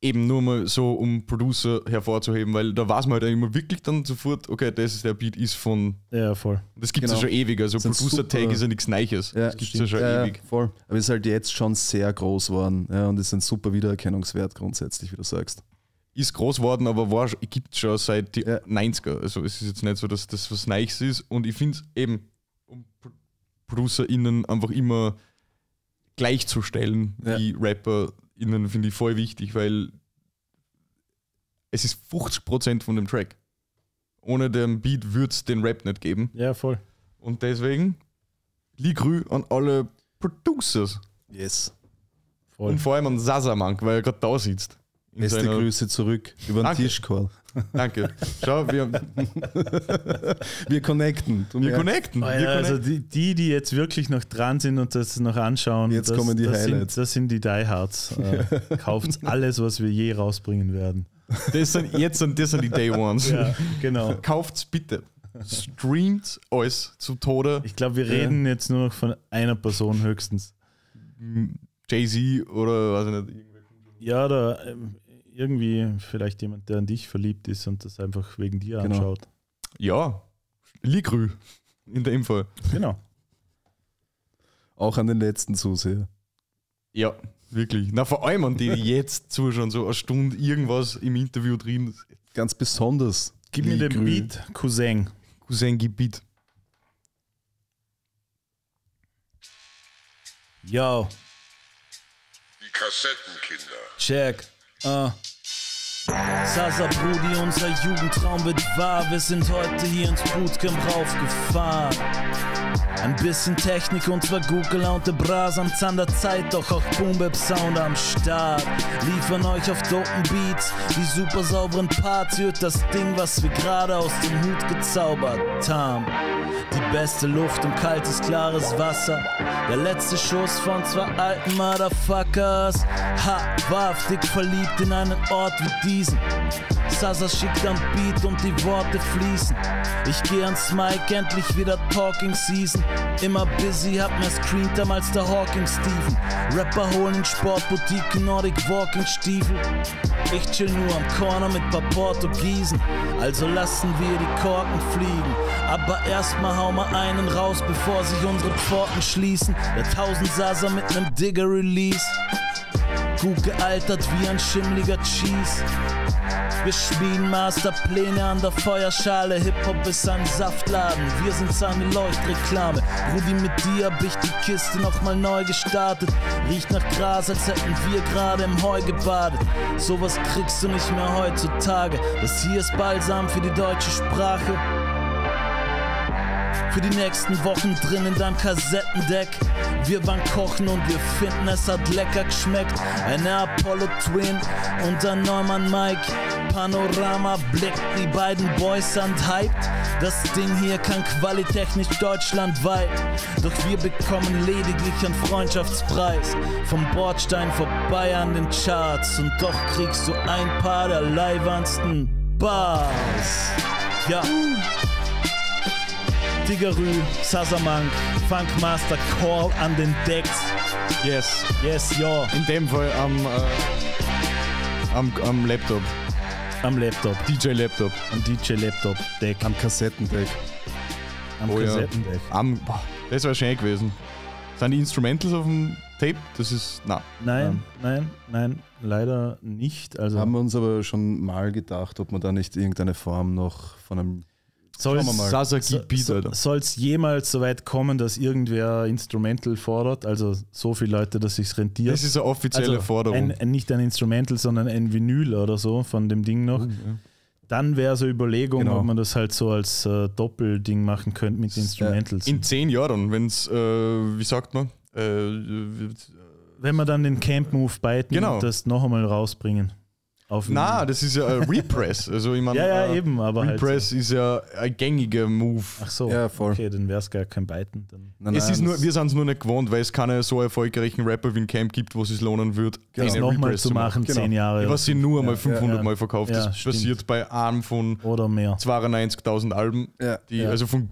eben nur mal so, um Producer hervorzuheben, weil da weiß man halt immer wirklich dann sofort, okay, das ist der Beat ist von. Ja, voll. Das gibt es genau. ja schon ewig. Also Producer-Tag ist ja nichts Neues. Ja, das gibt es ja schon ja, ewig. Voll. Aber ist halt jetzt schon sehr groß geworden. Ja, und ist ein super Wiedererkennungswert grundsätzlich, wie du sagst. Ist groß geworden, aber gibt es schon seit den ja. 90er. Also es ist jetzt nicht so, dass das was Neues ist. Und ich finde es eben, um ProducerInnen einfach immer gleichzustellen, ja. wie Rapper innen finde ich voll wichtig, weil es ist 50% von dem Track. Ohne den Beat würde es den Rap nicht geben. Ja, voll. Und deswegen Ligrü an alle Producers. Yes. Voll. Und vor allem an Sasamank, weil er gerade da sitzt. Beste deiner... Grüße zurück über den Tischcall. Danke. Schau, wir, wir connecten. Wir connecten. Oh ja, wir connecten. Also die, die, die, jetzt wirklich noch dran sind und das noch anschauen, jetzt das, kommen die das Highlights. Sind, das sind die Diehards. Ja. Äh, kauft alles, was wir je rausbringen werden. Das sind, jetzt sind, das sind die Day Ones. Ja, genau. Kauft's bitte streamt alles zu Tode. Ich glaube, wir ja. reden jetzt nur noch von einer Person höchstens. Jay-Z oder was nicht. Ja, da, ähm, irgendwie vielleicht jemand, der an dich verliebt ist und das einfach wegen dir genau. anschaut. Ja, Ligrü in dem Fall. Genau. Auch an den letzten Zuseher. Ja, wirklich. Na, vor allem an die, die jetzt zuschauen, so eine Stunde irgendwas im Interview drin. Ganz besonders. Gib mir den Beat, Cousin. Cousin, gib Beat. Yo. Die Kassettenkinder. Check. Uh. Sasa Brudi, unser Jugendtraum wird wahr. Wir sind heute hier ins Bootcamp raufgefahren. Ein bisschen Technik und zwar gut gelaunte Bras am Zahn der Zeit, doch auch Boombap Sound am Start. Liefern euch auf dopen Beats die super sauberen Parts, hört das Ding, was wir gerade aus dem Hut gezaubert haben. Beste Luft und kaltes, klares Wasser. Der letzte Schuss von zwei alten Motherfuckers. Ha, wahrhaftig verliebt in einen Ort wie diesen. Sasa schickt am Beat und die Worte fließen. Ich geh ans Mike, endlich wieder Talking Season. Immer busy, hab mehr Screentime damals der Hawking Steven. Rapper holen in Sportboutique Nordic Walking Stiefel. Ich chill nur am Corner mit paar Portugiesen. Also lassen wir die Korken fliegen. Aber erstmal hau mal einen raus, bevor sich unsere Pforten schließen. Der tausend Sasa mit nem Digger Release. Gut gealtert wie ein schimmliger Cheese. Wir schmieden Masterpläne an der Feuerschale. Hip-Hop ist ein Saftladen, wir sind seine Leuchtreklame. Rudi, mit dir hab ich die Kiste nochmal neu gestartet. Riecht nach Gras, als hätten wir gerade im Heu gebadet. Sowas kriegst du nicht mehr heutzutage. Das hier ist Balsam für die deutsche Sprache für die nächsten Wochen drin in deinem Kassettendeck. Wir waren kochen und wir finden, es hat lecker geschmeckt. Eine Apollo Twin und ein Neumann Mike. Panorama blickt die beiden Boys an hyped. Das Ding hier kann qualitechnisch deutschlandweit. Doch wir bekommen lediglich einen Freundschaftspreis. Vom Bordstein vorbei an den Charts. Und doch kriegst du ein paar der leiwandsten Bars. Ja. Diggerü, Sazamank, Funkmaster, Call an den Decks. Yes. Yes, ja. In dem Fall am, äh, am, am Laptop. Am Laptop. DJ-Laptop. Am DJ-Laptop-Deck. Am Kassettendeck. Am oh, Kassettendeck. Ja. Am, boah, das wäre schön gewesen. Sind die Instrumentals auf dem Tape? Das ist. Na, nein. Nein, ähm. nein, nein, leider nicht. Also haben wir uns aber schon mal gedacht, ob man da nicht irgendeine Form noch von einem soll es jemals so weit kommen, dass irgendwer Instrumental fordert? Also so viele Leute, dass sich es rentiert. Das ist eine offizielle also Forderung. Ein, nicht ein Instrumental, sondern ein Vinyl oder so von dem Ding noch. Mhm, Dann wäre so Überlegung, genau. ob man das halt so als äh, Doppelding machen könnte mit Instrumentals. In zehn Jahren, wenn es, äh, wie sagt man? Äh, wenn wir dann den Camp Move beiten genau. das noch einmal rausbringen. Auf Na, das ist ja äh, Repress. Also ich meine, ja, ja, äh, eben, aber halt Repress halt so. ist ja ein gängiger Move. Ach so, ja, voll. okay, dann wäre es gar kein Biden. Dann. Nein, es ist nur, wir sind es nur nicht gewohnt, weil es keine so erfolgreichen Rapper wie ein Camp gibt, wo es sich lohnen würde, genau. eine genau. nochmal zu machen, genau. zehn Jahre. Was sie nur einmal ja, 500 ja, Mal verkauft, das passiert bei einem von 92.000 Alben, die, also von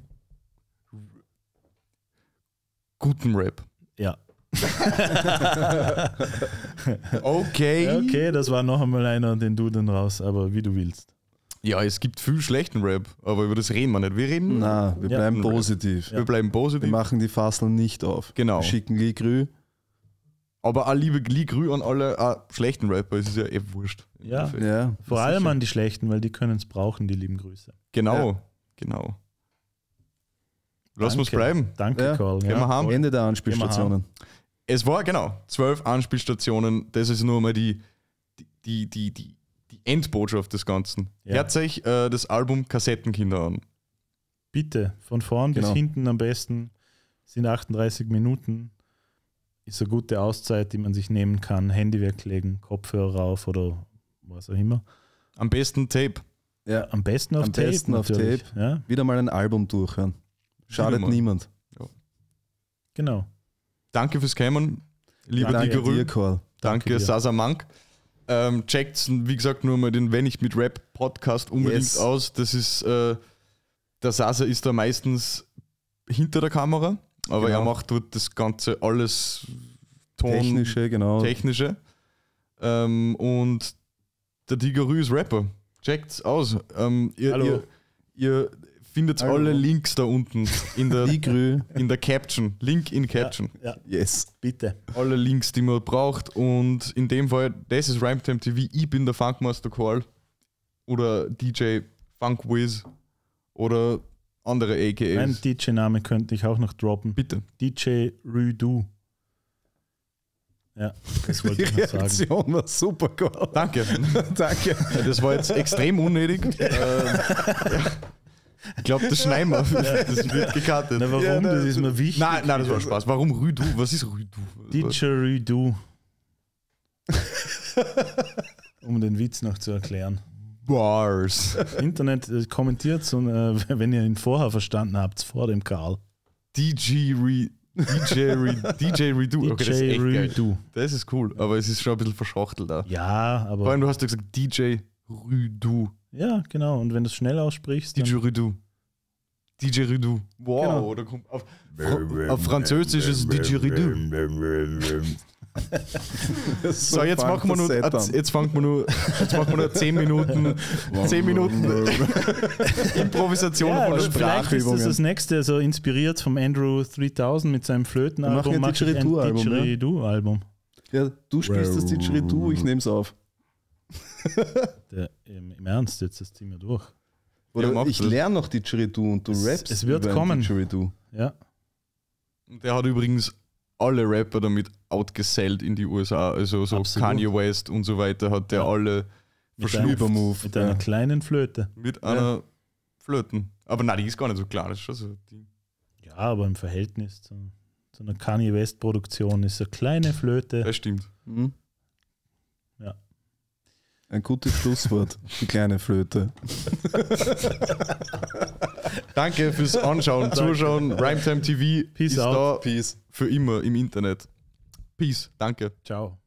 gutem Rap. okay. Okay, das war noch einmal einer, den du dann raus, aber wie du willst. Ja, es gibt viel schlechten Rap, aber über das reden wir nicht. Wir reden. Na, wir ja. bleiben positiv. Ja. Wir bleiben positiv. Wir machen die Fasseln nicht auf. Genau. Wir schicken Ligrü. Aber auch liebe Ligrü an alle ah, schlechten Rapper, es ist ja eh wurscht. Ja, ja. vor allem sicher. an die schlechten, weil die können es brauchen, die lieben Grüße. Genau, genau. Lass uns bleiben. Danke, Carl. Gehen wir haben. Ende der Anspielstationen. Es war genau zwölf Anspielstationen. Das ist nur mal die, die, die, die, die Endbotschaft des Ganzen. Ja. Hört euch äh, das Album Kassettenkinder an. Bitte, von vorn genau. bis hinten am besten. Sind 38 Minuten. Ist eine gute Auszeit, die man sich nehmen kann. Handy weglegen, Kopfhörer rauf oder was auch immer. Am besten Tape. Ja, am besten auf am Tape. Besten auf Tape. Ja. Wieder mal ein Album durchhören. Schadet niemand. Ja. Genau. Danke fürs Kämen, lieber Danke Digerö. Dir, Danke, Danke Sasa Mank. Ähm, checkt, wie gesagt, nur mal den Wenn ich mit Rap Podcast unbedingt yes. aus. Das ist, äh, der Sasa ist da meistens hinter der Kamera, aber genau. er macht dort das Ganze alles Ton, Technische, genau. Technische. Ähm, und der Digger Digerü ist Rapper. Checkt's aus. Ähm, ihr, Hallo. Ihr, ihr, Findet alle Links da unten in der, in der Caption. Link in Caption. Ja, ja. Yes. Bitte. Alle Links, die man braucht. Und in dem Fall, das ist Rhymetime TV. Ich bin der Funkmaster Call oder DJ Funkwiz oder andere AKAs. Mein DJ-Name könnte ich auch noch droppen. Bitte. DJ Rudu. Ja, das wollte ich noch sagen. Reaktion sagen. war super cool. Danke. Danke. Das war jetzt extrem unnötig. ähm, ja. Ich glaube, das schneiden wir. Ja, das wird gekartet. Na, warum? Ja, das ist mir wichtig. Nein, nein, das war Spaß. Warum Rüdu? Was ist Rüdu? Didgeridoo. um den Witz noch zu erklären. Bars. Internet äh, kommentiert, so, äh, wenn ihr ihn vorher verstanden habt, vor dem Karl. DJ Re DJ, Re DJ Redo. Okay, das ist Das ist cool, aber es ist schon ein bisschen verschachtelt da. Ja, aber. Vor allem, du hast ja gesagt DJ Redo. Ja, genau. Und wenn du es schnell aussprichst. DJ DJ Didgeridoo. Wow, genau. kommt auf, auf Französisch ist es Didgeridoo. so, so, jetzt machen wir nur, jetzt, fangen wir nur, jetzt machen wir nur 10 Minuten, 10 Minuten Improvisation ja, von der Sprache. Also das ist das nächste, also inspiriert vom Andrew 3000 mit seinem Flötenalbum, Mach ich ein Didgeridoo-Album. Didgeridoo ja, du spielst das Didgeridoo, ich nehme es auf. Der, im, Im Ernst, jetzt ist es ja durch. Oder ja, ich lerne noch die Chiridu und du es, rappst. Es wird kommen. Ja. Der hat übrigens alle Rapper damit outgesellt in die USA. Also so Absolut. Kanye West und so weiter hat der ja. alle verschlüpft. Mit, mit einer kleinen Flöte. Mit ja. einer Flöten. Aber nein, die ist gar nicht so klar. Das ist schon so die. Ja, aber im Verhältnis zu, zu einer Kanye West-Produktion ist eine kleine Flöte. Das stimmt. Mhm. Ein gutes Schlusswort, die kleine Flöte. Danke fürs Anschauen, Zuschauen. Primetime TV Peace ist out. da Peace. für immer im Internet. Peace, danke. Ciao.